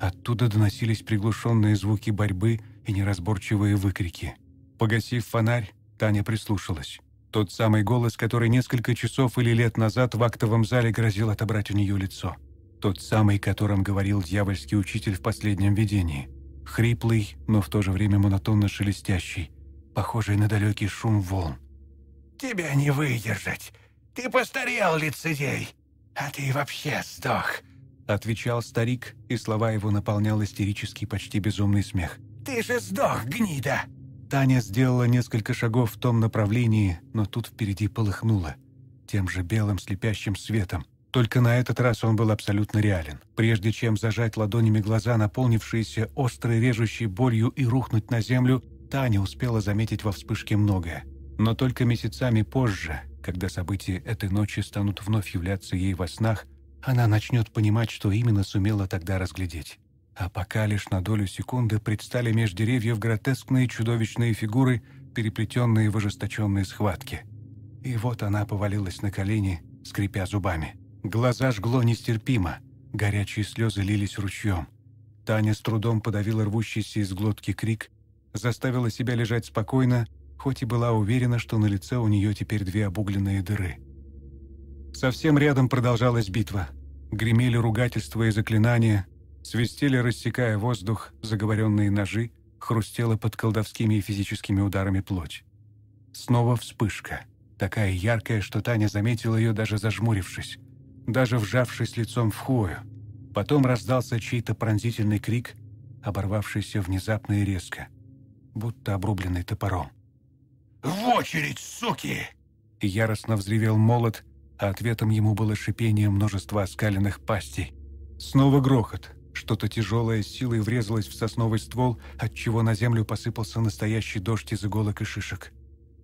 Оттуда доносились приглушенные звуки борьбы – и неразборчивые выкрики. Погасив фонарь, Таня прислушалась. Тот самый голос, который несколько часов или лет назад в актовом зале грозил отобрать у нее лицо. Тот самый, которым говорил дьявольский учитель в последнем видении. Хриплый, но в то же время монотонно шелестящий, похожий на далекий шум волн. «Тебя не выдержать! Ты постарел, лицедей! А ты вообще сдох!» Отвечал старик, и слова его наполнял истерический, почти безумный смех ты же сдох, гнида!» Таня сделала несколько шагов в том направлении, но тут впереди полыхнуло. Тем же белым слепящим светом. Только на этот раз он был абсолютно реален. Прежде чем зажать ладонями глаза, наполнившиеся острой режущей болью и рухнуть на землю, Таня успела заметить во вспышке многое. Но только месяцами позже, когда события этой ночи станут вновь являться ей во снах, она начнет понимать, что именно сумела тогда разглядеть а пока лишь на долю секунды предстали меж деревьев гротескные чудовищные фигуры, переплетенные в ожесточенные схватки. И вот она повалилась на колени, скрипя зубами. Глаза жгло нестерпимо, горячие слезы лились ручьем. Таня с трудом подавила рвущийся из глотки крик, заставила себя лежать спокойно, хоть и была уверена, что на лице у нее теперь две обугленные дыры. Совсем рядом продолжалась битва. Гремели ругательства и заклинания, Свистели, рассекая воздух, заговоренные ножи, хрустела под колдовскими и физическими ударами плоть. Снова вспышка, такая яркая, что Таня заметила ее, даже зажмурившись, даже вжавшись лицом в хвою. Потом раздался чей-то пронзительный крик, оборвавшийся внезапно и резко, будто обрубленный топором. «В очередь, суки!» Яростно взревел молот, а ответом ему было шипение множества оскаленных пастей. Снова грохот, что-то тяжелое силой врезалось в сосновый ствол, отчего на землю посыпался настоящий дождь из иголок и шишек.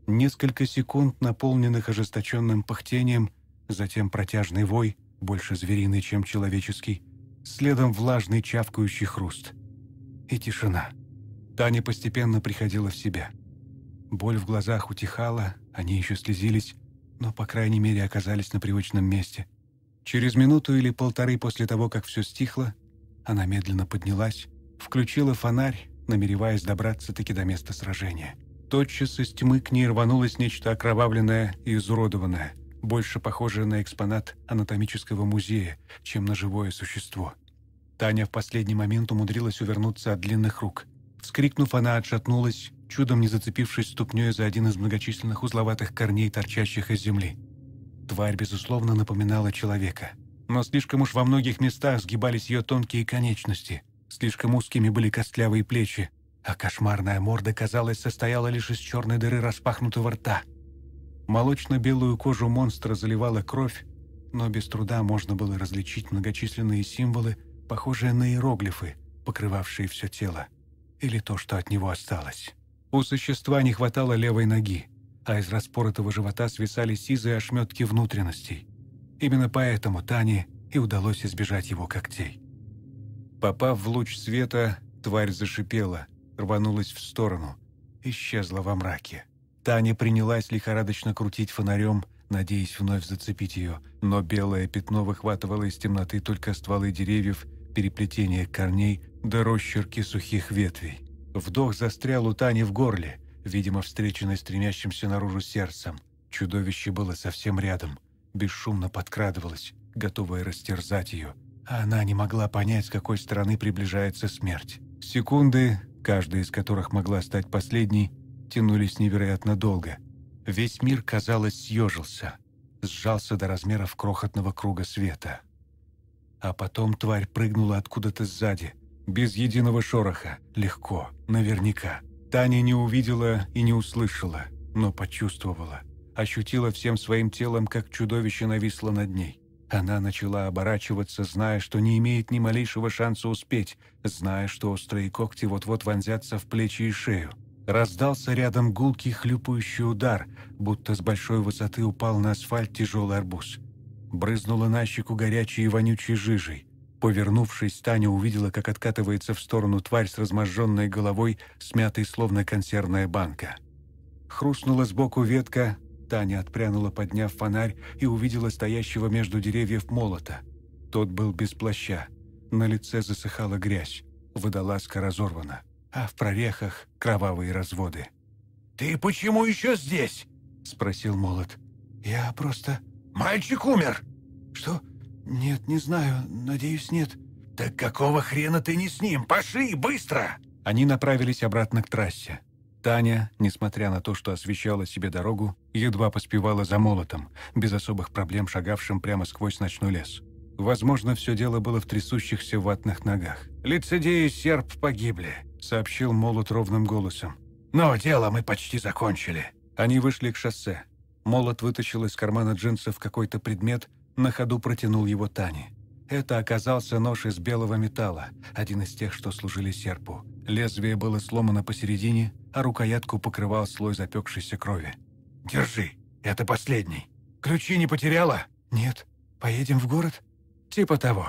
Несколько секунд, наполненных ожесточенным пыхтением, затем протяжный вой, больше звериный, чем человеческий, следом влажный чавкающий хруст. И тишина. Таня постепенно приходила в себя. Боль в глазах утихала, они еще слезились, но, по крайней мере, оказались на привычном месте. Через минуту или полторы после того, как все стихло, она медленно поднялась, включила фонарь, намереваясь добраться-таки до места сражения. Тотчас из тьмы к ней рванулось нечто окровавленное и изуродованное, больше похожее на экспонат анатомического музея, чем на живое существо. Таня в последний момент умудрилась увернуться от длинных рук. Вскрикнув, она отшатнулась, чудом не зацепившись ступнёй за один из многочисленных узловатых корней, торчащих из земли. Тварь, безусловно, напоминала человека – но слишком уж во многих местах сгибались ее тонкие конечности, слишком узкими были костлявые плечи, а кошмарная морда, казалось, состояла лишь из черной дыры распахнутого рта. Молочно-белую кожу монстра заливала кровь, но без труда можно было различить многочисленные символы, похожие на иероглифы, покрывавшие все тело, или то, что от него осталось. У существа не хватало левой ноги, а из распоротого живота свисали сизые ошметки внутренностей. Именно поэтому Тане и удалось избежать его когтей. Попав в луч света, тварь зашипела, рванулась в сторону, исчезла во мраке. Таня принялась лихорадочно крутить фонарем, надеясь вновь зацепить ее, но белое пятно выхватывало из темноты только стволы деревьев, переплетение корней да росчерки сухих ветвей. Вдох застрял у Тани в горле, видимо, встреченный стремящимся наружу сердцем. Чудовище было совсем рядом бесшумно подкрадывалась, готовая растерзать ее, а она не могла понять, с какой стороны приближается смерть. Секунды, каждая из которых могла стать последней, тянулись невероятно долго. Весь мир, казалось, съежился, сжался до размеров крохотного круга света. А потом тварь прыгнула откуда-то сзади, без единого шороха, легко, наверняка. Таня не увидела и не услышала, но почувствовала – ощутила всем своим телом, как чудовище нависло над ней. Она начала оборачиваться, зная, что не имеет ни малейшего шанса успеть, зная, что острые когти вот-вот вонзятся в плечи и шею. Раздался рядом гулкий хлюпающий удар, будто с большой высоты упал на асфальт тяжелый арбуз. Брызнула на щеку горячей и вонючей жижей. Повернувшись, Таня увидела, как откатывается в сторону тварь с разможженной головой, смятой словно консервная банка. Хрустнула сбоку ветка, Таня отпрянула, подняв фонарь, и увидела стоящего между деревьев молота. Тот был без плаща. На лице засыхала грязь. Водолазка разорвана, а в прорехах кровавые разводы. «Ты почему еще здесь?» – спросил молот. «Я просто...» «Мальчик умер!» «Что? Нет, не знаю. Надеюсь, нет». «Так какого хрена ты не с ним? Пошли, быстро!» Они направились обратно к трассе. Таня, несмотря на то, что освещала себе дорогу, едва поспевала за молотом, без особых проблем шагавшим прямо сквозь ночной лес. Возможно, все дело было в трясущихся ватных ногах. «Лицедеи и серп погибли», — сообщил молот ровным голосом. «Но дело мы почти закончили». Они вышли к шоссе. Молот вытащил из кармана джинсов какой-то предмет, на ходу протянул его Тане. Это оказался нож из белого металла, один из тех, что служили серпу. Лезвие было сломано посередине, а рукоятку покрывал слой запекшейся крови. «Держи, это последний. Ключи не потеряла?» «Нет. Поедем в город?» «Типа того.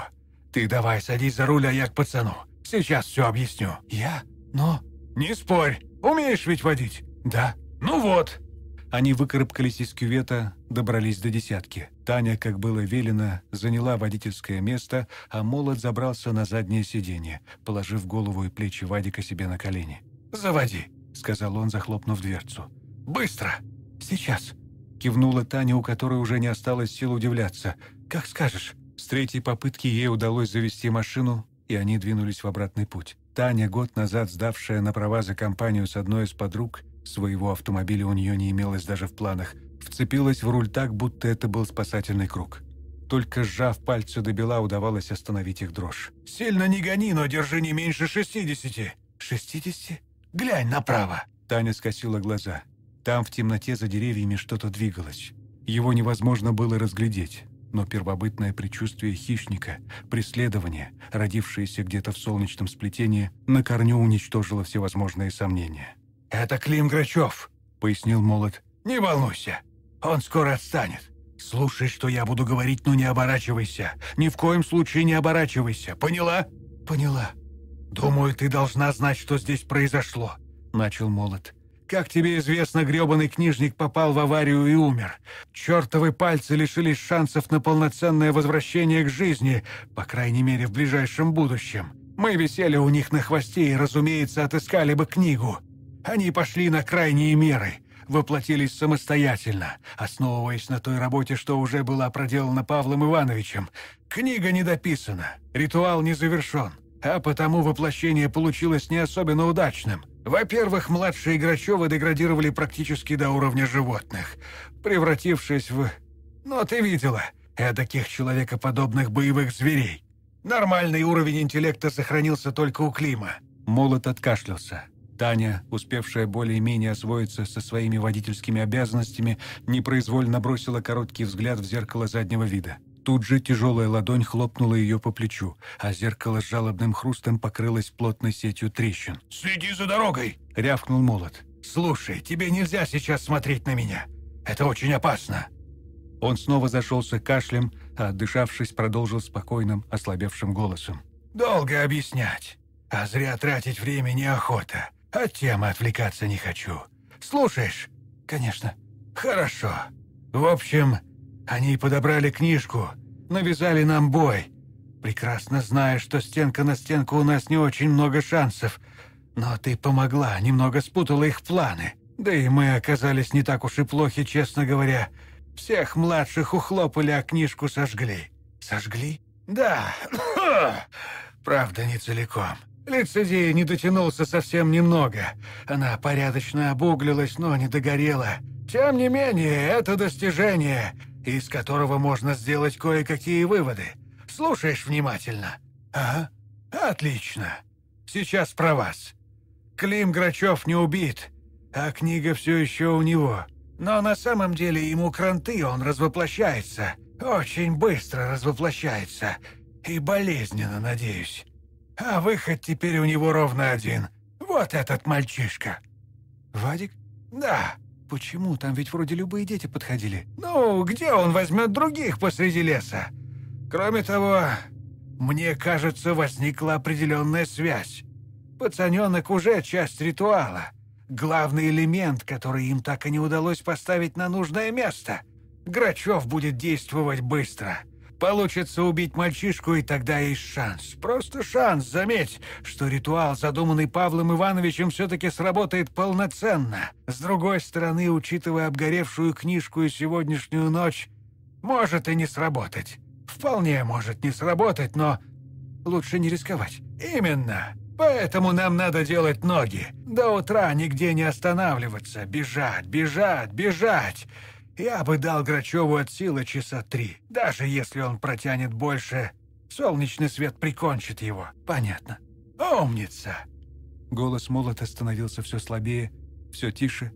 Ты давай садись за руль, а я к пацану. Сейчас все объясню». «Я? Но...» «Не спорь. Умеешь ведь водить?» «Да». «Ну вот». Они выкарабкались из кювета, добрались до десятки. Таня, как было велено, заняла водительское место, а молот забрался на заднее сиденье, положив голову и плечи Вадика себе на колени. «Заводи!» — сказал он, захлопнув дверцу. «Быстро! Сейчас!» — кивнула Таня, у которой уже не осталось сил удивляться. «Как скажешь!» С третьей попытки ей удалось завести машину, и они двинулись в обратный путь. Таня, год назад сдавшая на права за компанию с одной из подруг, своего автомобиля у нее не имелось даже в планах, вцепилась в руль так, будто это был спасательный круг. Только сжав пальцы до бела, удавалось остановить их дрожь. «Сильно не гони, но держи не меньше шестидесяти!» «Шестидесяти?» Глянь направо!» Таня скосила глаза. Там в темноте за деревьями что-то двигалось. Его невозможно было разглядеть, но первобытное предчувствие хищника, преследование, родившееся где-то в солнечном сплетении, на корню уничтожило всевозможные сомнения. «Это Клим Грачев», — пояснил Молот. «Не волнуйся, он скоро отстанет. Слушай, что я буду говорить, но не оборачивайся. Ни в коем случае не оборачивайся, поняла?» «Поняла», «Думаю, ты должна знать, что здесь произошло», — начал Молот. «Как тебе известно, грёбаный книжник попал в аварию и умер. Чёртовы пальцы лишились шансов на полноценное возвращение к жизни, по крайней мере, в ближайшем будущем. Мы висели у них на хвосте и, разумеется, отыскали бы книгу. Они пошли на крайние меры» воплотились самостоятельно, основываясь на той работе, что уже была проделана Павлом Ивановичем. Книга не дописана, ритуал не завершён а потому воплощение получилось не особенно удачным. Во-первых, младшие Грачевы деградировали практически до уровня животных, превратившись в... Ну, ты видела, таких человекоподобных боевых зверей. Нормальный уровень интеллекта сохранился только у Клима. Молот откашлялся. Таня, успевшая более-менее освоиться со своими водительскими обязанностями, непроизвольно бросила короткий взгляд в зеркало заднего вида. Тут же тяжелая ладонь хлопнула ее по плечу, а зеркало с жалобным хрустом покрылось плотной сетью трещин. «Следи за дорогой!» — рявкнул молот. «Слушай, тебе нельзя сейчас смотреть на меня. Это очень опасно!» Он снова зашелся кашлем, а, отдышавшись, продолжил спокойным, ослабевшим голосом. «Долго объяснять. А зря тратить время неохота. От а темы отвлекаться не хочу. Слушаешь?» «Конечно». «Хорошо. В общем...» Они подобрали книжку, навязали нам бой, прекрасно зная, что стенка на стенку у нас не очень много шансов. Но ты помогла, немного спутала их планы. Да и мы оказались не так уж и плохи, честно говоря. Всех младших ухлопали, а книжку сожгли. Сожгли? Да. Правда, не целиком. Лицедей не дотянулся совсем немного. Она порядочно обуглилась, но не догорела. Тем не менее, это достижение из которого можно сделать кое-какие выводы. Слушаешь внимательно?» «Ага. Отлично. Сейчас про вас. Клим Грачев не убит, а книга все еще у него. Но на самом деле ему кранты, он развоплощается. Очень быстро развоплощается. И болезненно, надеюсь. А выход теперь у него ровно один. Вот этот мальчишка». «Вадик?» «Да почему? Там ведь вроде любые дети подходили». «Ну, где он возьмет других посреди леса? Кроме того, мне кажется, возникла определенная связь. Пацаненок уже часть ритуала. Главный элемент, который им так и не удалось поставить на нужное место. Грачев будет действовать быстро. Получится убить мальчишку, и тогда есть шанс. Просто шанс, заметь, что ритуал, задуманный Павлом Ивановичем, все-таки сработает полноценно. С другой стороны, учитывая обгоревшую книжку и сегодняшнюю ночь, может и не сработать. Вполне может не сработать, но лучше не рисковать. Именно. Поэтому нам надо делать ноги. До утра нигде не останавливаться. Бежать, бежать, бежать. Я бы дал Грачеву от силы часа три. Даже если он протянет больше, солнечный свет прикончит его. Понятно. Умница!» Голос молота становился все слабее, все тише,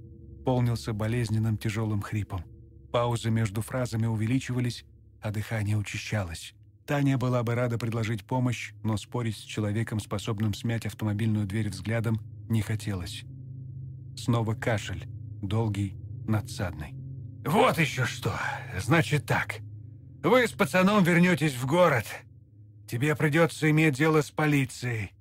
полнился болезненным тяжелым хрипом. Паузы между фразами увеличивались, а дыхание учащалось. Таня была бы рада предложить помощь, но спорить с человеком, способным смять автомобильную дверь взглядом, не хотелось. Снова кашель, долгий, надсадный. Вот еще что. Значит так. Вы с пацаном вернетесь в город. Тебе придется иметь дело с полицией.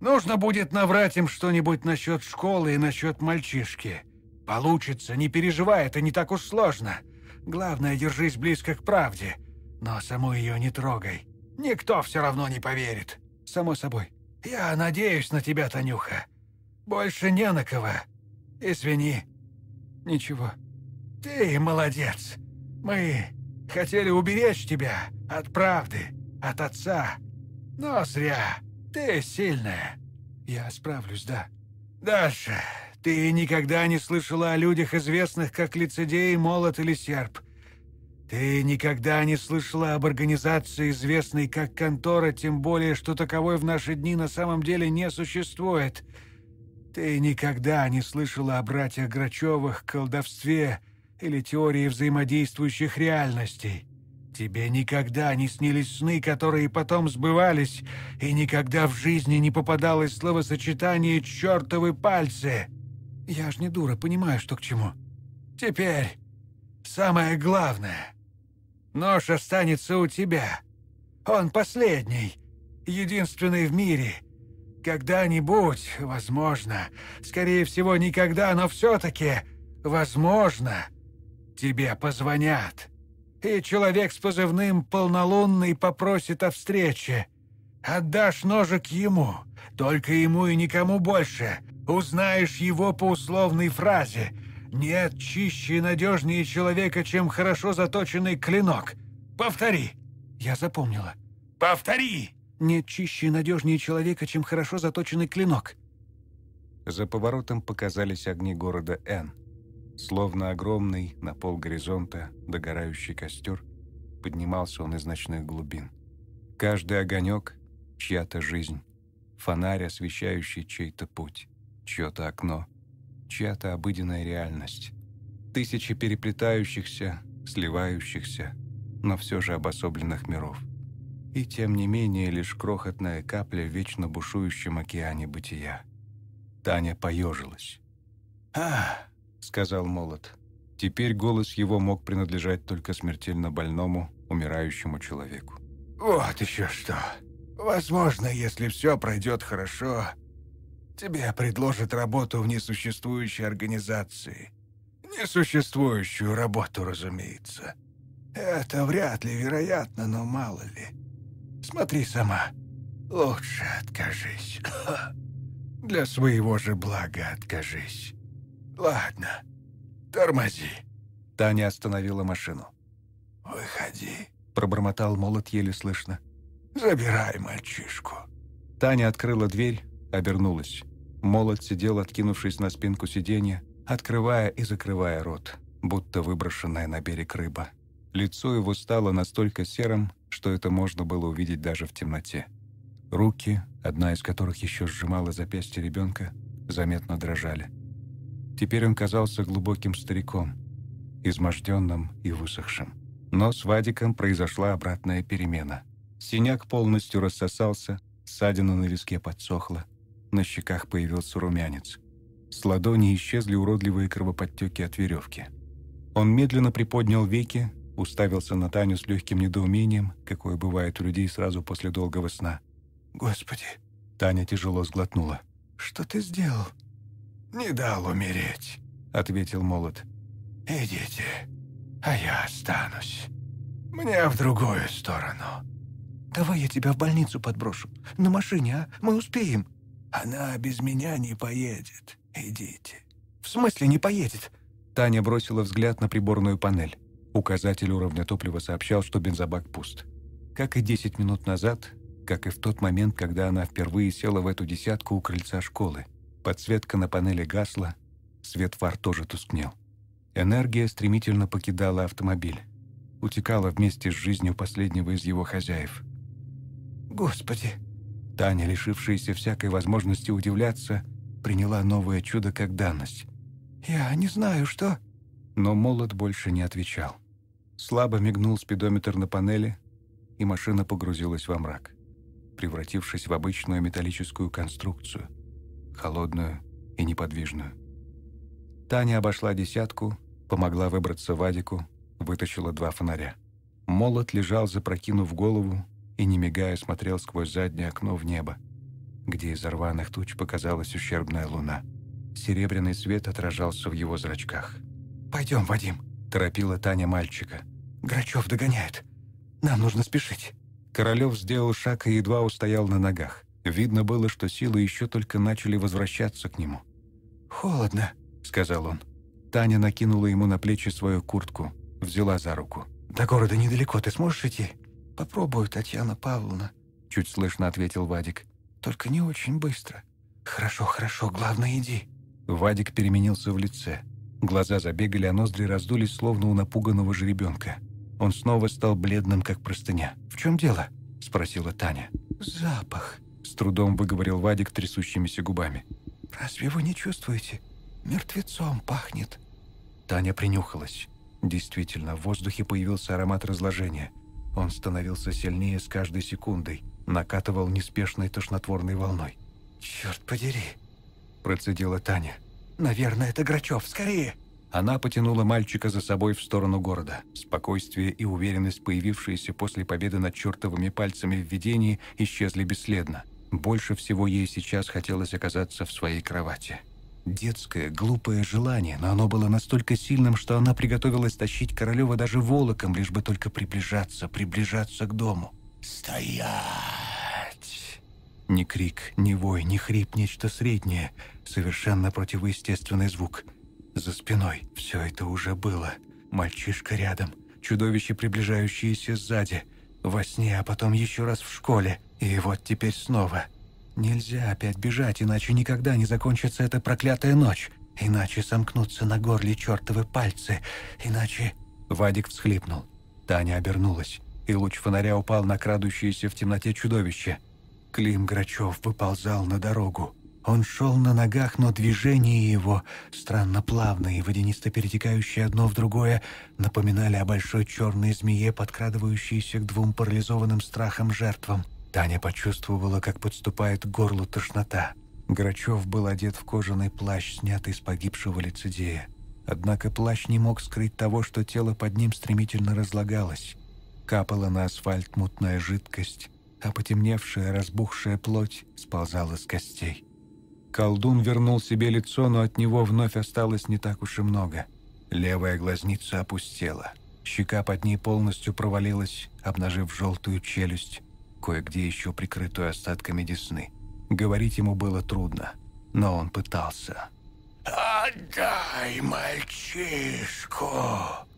Нужно будет наврать им что-нибудь насчет школы и насчет мальчишки. Получится, не переживай, это не так уж сложно. Главное, держись близко к правде, но саму ее не трогай. Никто все равно не поверит. Само собой. Я надеюсь на тебя, Танюха. Больше не на кого. Извини. Ничего. «Ты молодец. Мы хотели уберечь тебя от правды, от отца. Но зря. Ты сильная». «Я справлюсь, да». «Дальше. Ты никогда не слышала о людях, известных как лицедей, молот или серп. Ты никогда не слышала об организации, известной как контора, тем более, что таковой в наши дни на самом деле не существует. Ты никогда не слышала о братьях Грачевых, колдовстве, или теории взаимодействующих реальностей. Тебе никогда не снились сны, которые потом сбывались, и никогда в жизни не попадалось словосочетание «чертовы пальцы». Я ж не дура, понимаю, что к чему. Теперь самое главное. Нож останется у тебя. Он последний, единственный в мире. Когда-нибудь, возможно, скорее всего, никогда, но все-таки, возможно, тебе позвонят. И человек с позывным «Полнолунный» попросит о встрече. Отдашь ножик ему, только ему и никому больше. Узнаешь его по условной фразе. Нет чище и надежнее человека, чем хорошо заточенный клинок. Повтори. Я запомнила. Повтори. Нет чище и надежнее человека, чем хорошо заточенный клинок. За поворотом показались огни города Н. Словно огромный на пол горизонта догорающий костер, поднимался он из ночных глубин. Каждый огонек — чья-то жизнь, фонарь, освещающий чей-то путь, чье-то окно, чья-то обыденная реальность. Тысячи переплетающихся, сливающихся, но все же обособленных миров. И тем не менее лишь крохотная капля в вечно бушующем океане бытия. Таня поежилась. «Ах!» — сказал Молот. Теперь голос его мог принадлежать только смертельно больному, умирающему человеку. «Вот еще что. Возможно, если все пройдет хорошо, тебе предложат работу в несуществующей организации. Несуществующую работу, разумеется. Это вряд ли вероятно, но мало ли. Смотри сама. Лучше откажись. Для своего же блага откажись». «Ладно, тормози». Таня остановила машину. «Выходи», — пробормотал молот еле слышно. «Забирай мальчишку». Таня открыла дверь, обернулась. Молот сидел, откинувшись на спинку сиденья, открывая и закрывая рот, будто выброшенная на берег рыба. Лицо его стало настолько серым, что это можно было увидеть даже в темноте. Руки, одна из которых еще сжимала запястье ребенка, заметно дрожали. Теперь он казался глубоким стариком, изможденным и высохшим. Но с Вадиком произошла обратная перемена. Синяк полностью рассосался, ссадина на виске подсохла, на щеках появился румянец. С ладони исчезли уродливые кровоподтеки от веревки. Он медленно приподнял веки, уставился на Таню с легким недоумением, какое бывает у людей сразу после долгого сна. «Господи!» Таня тяжело сглотнула. «Что ты сделал?» не дал умереть», — ответил молот. «Идите, а я останусь. Мне в другую сторону». «Давай я тебя в больницу подброшу. На машине, а? Мы успеем». «Она без меня не поедет. Идите». «В смысле не поедет?» Таня бросила взгляд на приборную панель. Указатель уровня топлива сообщал, что бензобак пуст. Как и 10 минут назад, как и в тот момент, когда она впервые села в эту десятку у крыльца школы. Подсветка на панели гасла, свет фар тоже тускнел. Энергия стремительно покидала автомобиль. Утекала вместе с жизнью последнего из его хозяев. «Господи!» Таня, лишившаяся всякой возможности удивляться, приняла новое чудо как данность. «Я не знаю, что...» Но молот больше не отвечал. Слабо мигнул спидометр на панели, и машина погрузилась во мрак, превратившись в обычную металлическую конструкцию – холодную и неподвижную. Таня обошла десятку, помогла выбраться Вадику, вытащила два фонаря. Молот лежал, запрокинув голову, и, не мигая, смотрел сквозь заднее окно в небо, где из рваных туч показалась ущербная луна. Серебряный свет отражался в его зрачках. «Пойдем, Вадим!» – торопила Таня мальчика. «Грачев догоняет! Нам нужно спешить!» Королев сделал шаг и едва устоял на ногах. Видно было, что силы еще только начали возвращаться к нему. «Холодно», — сказал он. Таня накинула ему на плечи свою куртку, взяла за руку. «До города недалеко, ты сможешь идти?» «Попробую, Татьяна Павловна», — чуть слышно ответил Вадик. «Только не очень быстро». «Хорошо, хорошо, главное, иди». Вадик переменился в лице. Глаза забегали, а ноздри раздулись, словно у напуганного жеребенка. Он снова стал бледным, как простыня. «В чем дело?» – спросила Таня. «Запах», с трудом выговорил Вадик трясущимися губами. «Разве вы не чувствуете? Мертвецом пахнет!» Таня принюхалась. Действительно, в воздухе появился аромат разложения. Он становился сильнее с каждой секундой, накатывал неспешной тошнотворной волной. «Черт подери!» – процедила Таня. «Наверное, это Грачев! Скорее!» Она потянула мальчика за собой в сторону города. Спокойствие и уверенность, появившиеся после победы над чертовыми пальцами в видении, исчезли бесследно. Больше всего ей сейчас хотелось оказаться в своей кровати. Детское, глупое желание, но оно было настолько сильным, что она приготовилась тащить Королева даже волоком, лишь бы только приближаться, приближаться к дому. «Стоять!» Ни крик, ни вой, ни хрип, нечто среднее. Совершенно противоестественный звук – за спиной все это уже было. Мальчишка рядом, чудовище, приближающееся сзади, во сне, а потом еще раз в школе, и вот теперь снова. Нельзя опять бежать, иначе никогда не закончится эта проклятая ночь, иначе сомкнутся на горле чертовы пальцы, иначе... Вадик всхлипнул. Таня обернулась, и луч фонаря упал на крадущееся в темноте чудовище. Клим Грачев выползал на дорогу. Он шел на ногах, но движения его, странно плавные, и водянисто перетекающие одно в другое, напоминали о большой черной змее, подкрадывающейся к двум парализованным страхом жертвам. Таня почувствовала, как подступает к горлу тошнота. Грачев был одет в кожаный плащ, снятый с погибшего лицедея. Однако плащ не мог скрыть того, что тело под ним стремительно разлагалось. Капала на асфальт мутная жидкость, а потемневшая, разбухшая плоть сползала с костей. Колдун вернул себе лицо, но от него вновь осталось не так уж и много. Левая глазница опустела. Щека под ней полностью провалилась, обнажив желтую челюсть, кое-где еще прикрытую остатками десны. Говорить ему было трудно, но он пытался. «Отдай мальчишку!»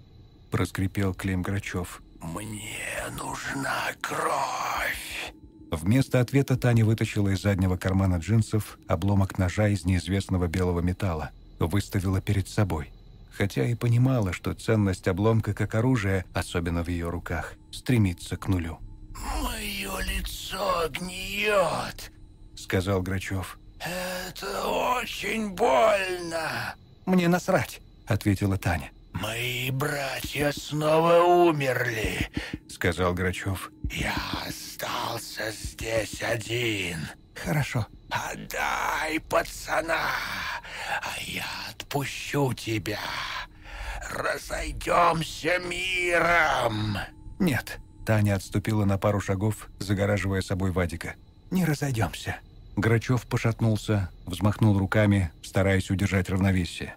– проскрипел Клим Грачев. «Мне нужна кровь!» Вместо ответа Таня вытащила из заднего кармана джинсов обломок ножа из неизвестного белого металла, выставила перед собой. Хотя и понимала, что ценность обломка как оружия, особенно в ее руках, стремится к нулю. «Мое лицо гниет», — сказал Грачев. «Это очень больно». «Мне насрать», — ответила Таня. «Мои братья снова умерли», — сказал Грачев. «Я остался здесь один». «Хорошо». «Отдай пацана, а я отпущу тебя. Разойдемся миром». «Нет». Таня отступила на пару шагов, загораживая собой Вадика. «Не разойдемся». Грачев пошатнулся, взмахнул руками, стараясь удержать равновесие.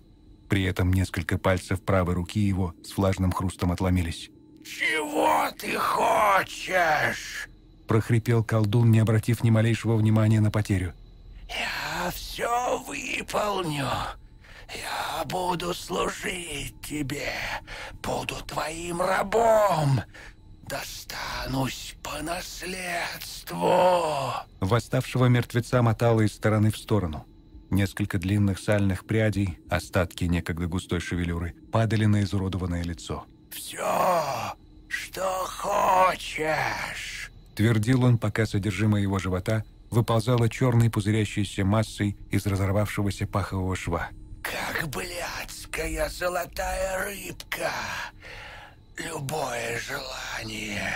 При этом несколько пальцев правой руки его с влажным хрустом отломились. «Чего ты хочешь?» – прохрипел колдун, не обратив ни малейшего внимания на потерю. «Я все выполню. Я буду служить тебе, буду твоим рабом, достанусь по наследству!» Восставшего мертвеца мотало из стороны в сторону. Несколько длинных сальных прядей, остатки некогда густой шевелюры, падали на изуродованное лицо. «Все, что хочешь!» Твердил он, пока содержимое его живота выползало черной пузырящейся массой из разорвавшегося пахового шва. «Как блядская золотая рыбка! Любое желание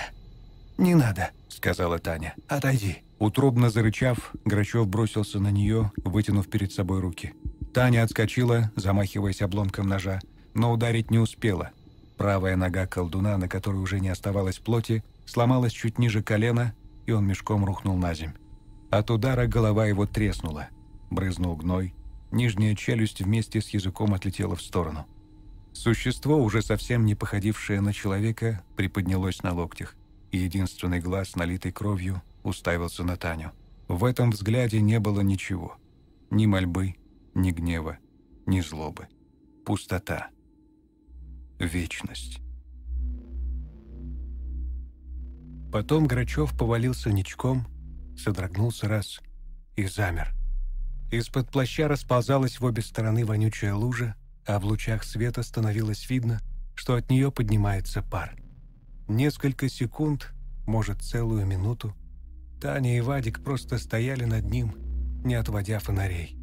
«Не надо», — сказала Таня. «Отойди». Утробно зарычав, Грачев бросился на нее, вытянув перед собой руки. Таня отскочила, замахиваясь обломком ножа, но ударить не успела. Правая нога колдуна, на которой уже не оставалось плоти, сломалась чуть ниже колена, и он мешком рухнул на земь. От удара голова его треснула. Брызнул гной, нижняя челюсть вместе с языком отлетела в сторону. Существо, уже совсем не походившее на человека, приподнялось на локтях и единственный глаз, налитый кровью, уставился на Таню. В этом взгляде не было ничего. Ни мольбы, ни гнева, ни злобы. Пустота. Вечность. Потом Грачев повалился ничком, содрогнулся раз и замер. Из-под плаща расползалась в обе стороны вонючая лужа, а в лучах света становилось видно, что от нее поднимается пар – Несколько секунд, может, целую минуту, Таня и Вадик просто стояли над ним, не отводя фонарей.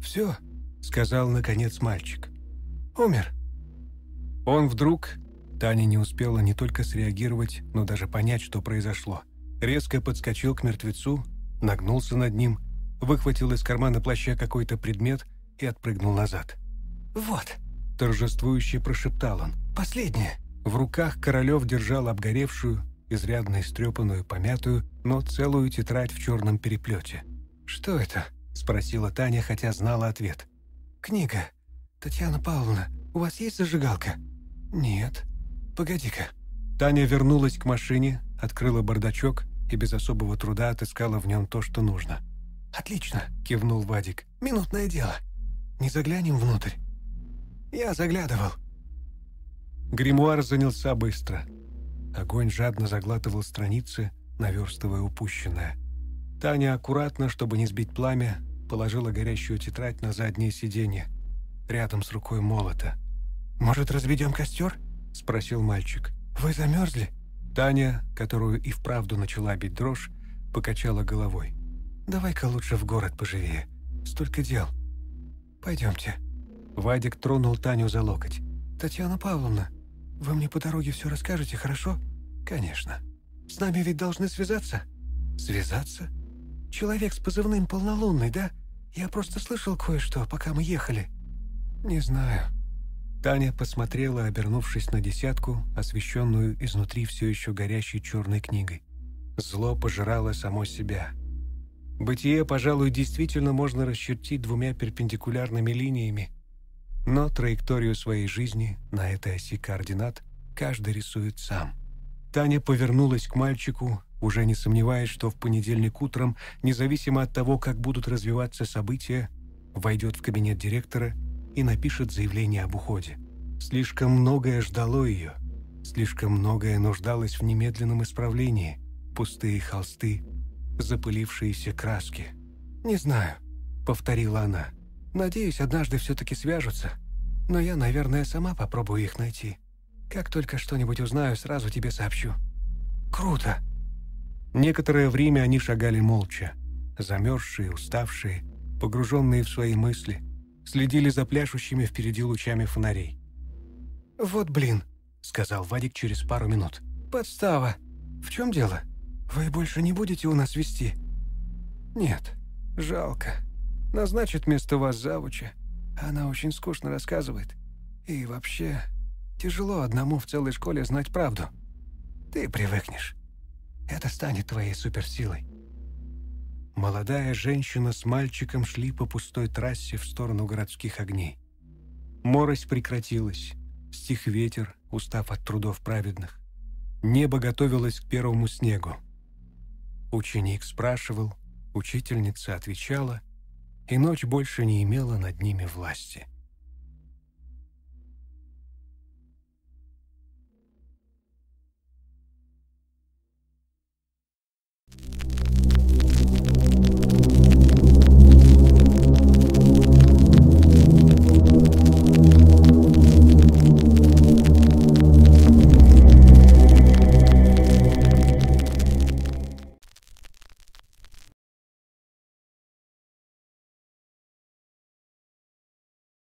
«Все», — сказал, наконец, мальчик. «Умер». Он вдруг... Таня не успела не только среагировать, но даже понять, что произошло. Резко подскочил к мертвецу, нагнулся над ним, выхватил из кармана плаща какой-то предмет и отпрыгнул назад. «Вот», — торжествующе прошептал он, — «последнее». В руках Королев держал обгоревшую, изрядно истрепанную, помятую, но целую тетрадь в черном переплете. «Что это?» – спросила Таня, хотя знала ответ. «Книга. Татьяна Павловна, у вас есть зажигалка?» «Нет. Погоди-ка». Таня вернулась к машине, открыла бардачок и без особого труда отыскала в нем то, что нужно. «Отлично!» – кивнул Вадик. «Минутное дело. Не заглянем внутрь?» «Я заглядывал. Гримуар занялся быстро. Огонь жадно заглатывал страницы, наверстывая упущенное. Таня аккуратно, чтобы не сбить пламя, положила горящую тетрадь на заднее сиденье, рядом с рукой молота. «Может, разведем костер?» – спросил мальчик. «Вы замерзли?» Таня, которую и вправду начала бить дрожь, покачала головой. «Давай-ка лучше в город поживее. Столько дел. Пойдемте». Вадик тронул Таню за локоть. «Татьяна Павловна, вы мне по дороге все расскажете, хорошо?» «Конечно. С нами ведь должны связаться». «Связаться? Человек с позывным «Полнолунный», да? Я просто слышал кое-что, пока мы ехали». «Не знаю». Таня посмотрела, обернувшись на десятку, освещенную изнутри все еще горящей черной книгой. Зло пожирало само себя. Бытие, пожалуй, действительно можно расчертить двумя перпендикулярными линиями, но траекторию своей жизни на этой оси координат каждый рисует сам. Таня повернулась к мальчику, уже не сомневаясь, что в понедельник утром, независимо от того, как будут развиваться события, войдет в кабинет директора и напишет заявление об уходе. Слишком многое ждало ее, слишком многое нуждалось в немедленном исправлении. Пустые холсты, запылившиеся краски. «Не знаю», — повторила она, — Надеюсь, однажды все-таки свяжутся. Но я, наверное, сама попробую их найти. Как только что-нибудь узнаю, сразу тебе сообщу. Круто!» Некоторое время они шагали молча. Замерзшие, уставшие, погруженные в свои мысли, следили за пляшущими впереди лучами фонарей. «Вот блин», — сказал Вадик через пару минут. «Подстава! В чем дело? Вы больше не будете у нас вести?» «Нет, жалко», Назначит место вас завуча. Она очень скучно рассказывает. И вообще, тяжело одному в целой школе знать правду. Ты привыкнешь. Это станет твоей суперсилой. Молодая женщина с мальчиком шли по пустой трассе в сторону городских огней. Морось прекратилась. Стих ветер, устав от трудов праведных. Небо готовилось к первому снегу. Ученик спрашивал, учительница отвечала — и ночь больше не имела над ними власти.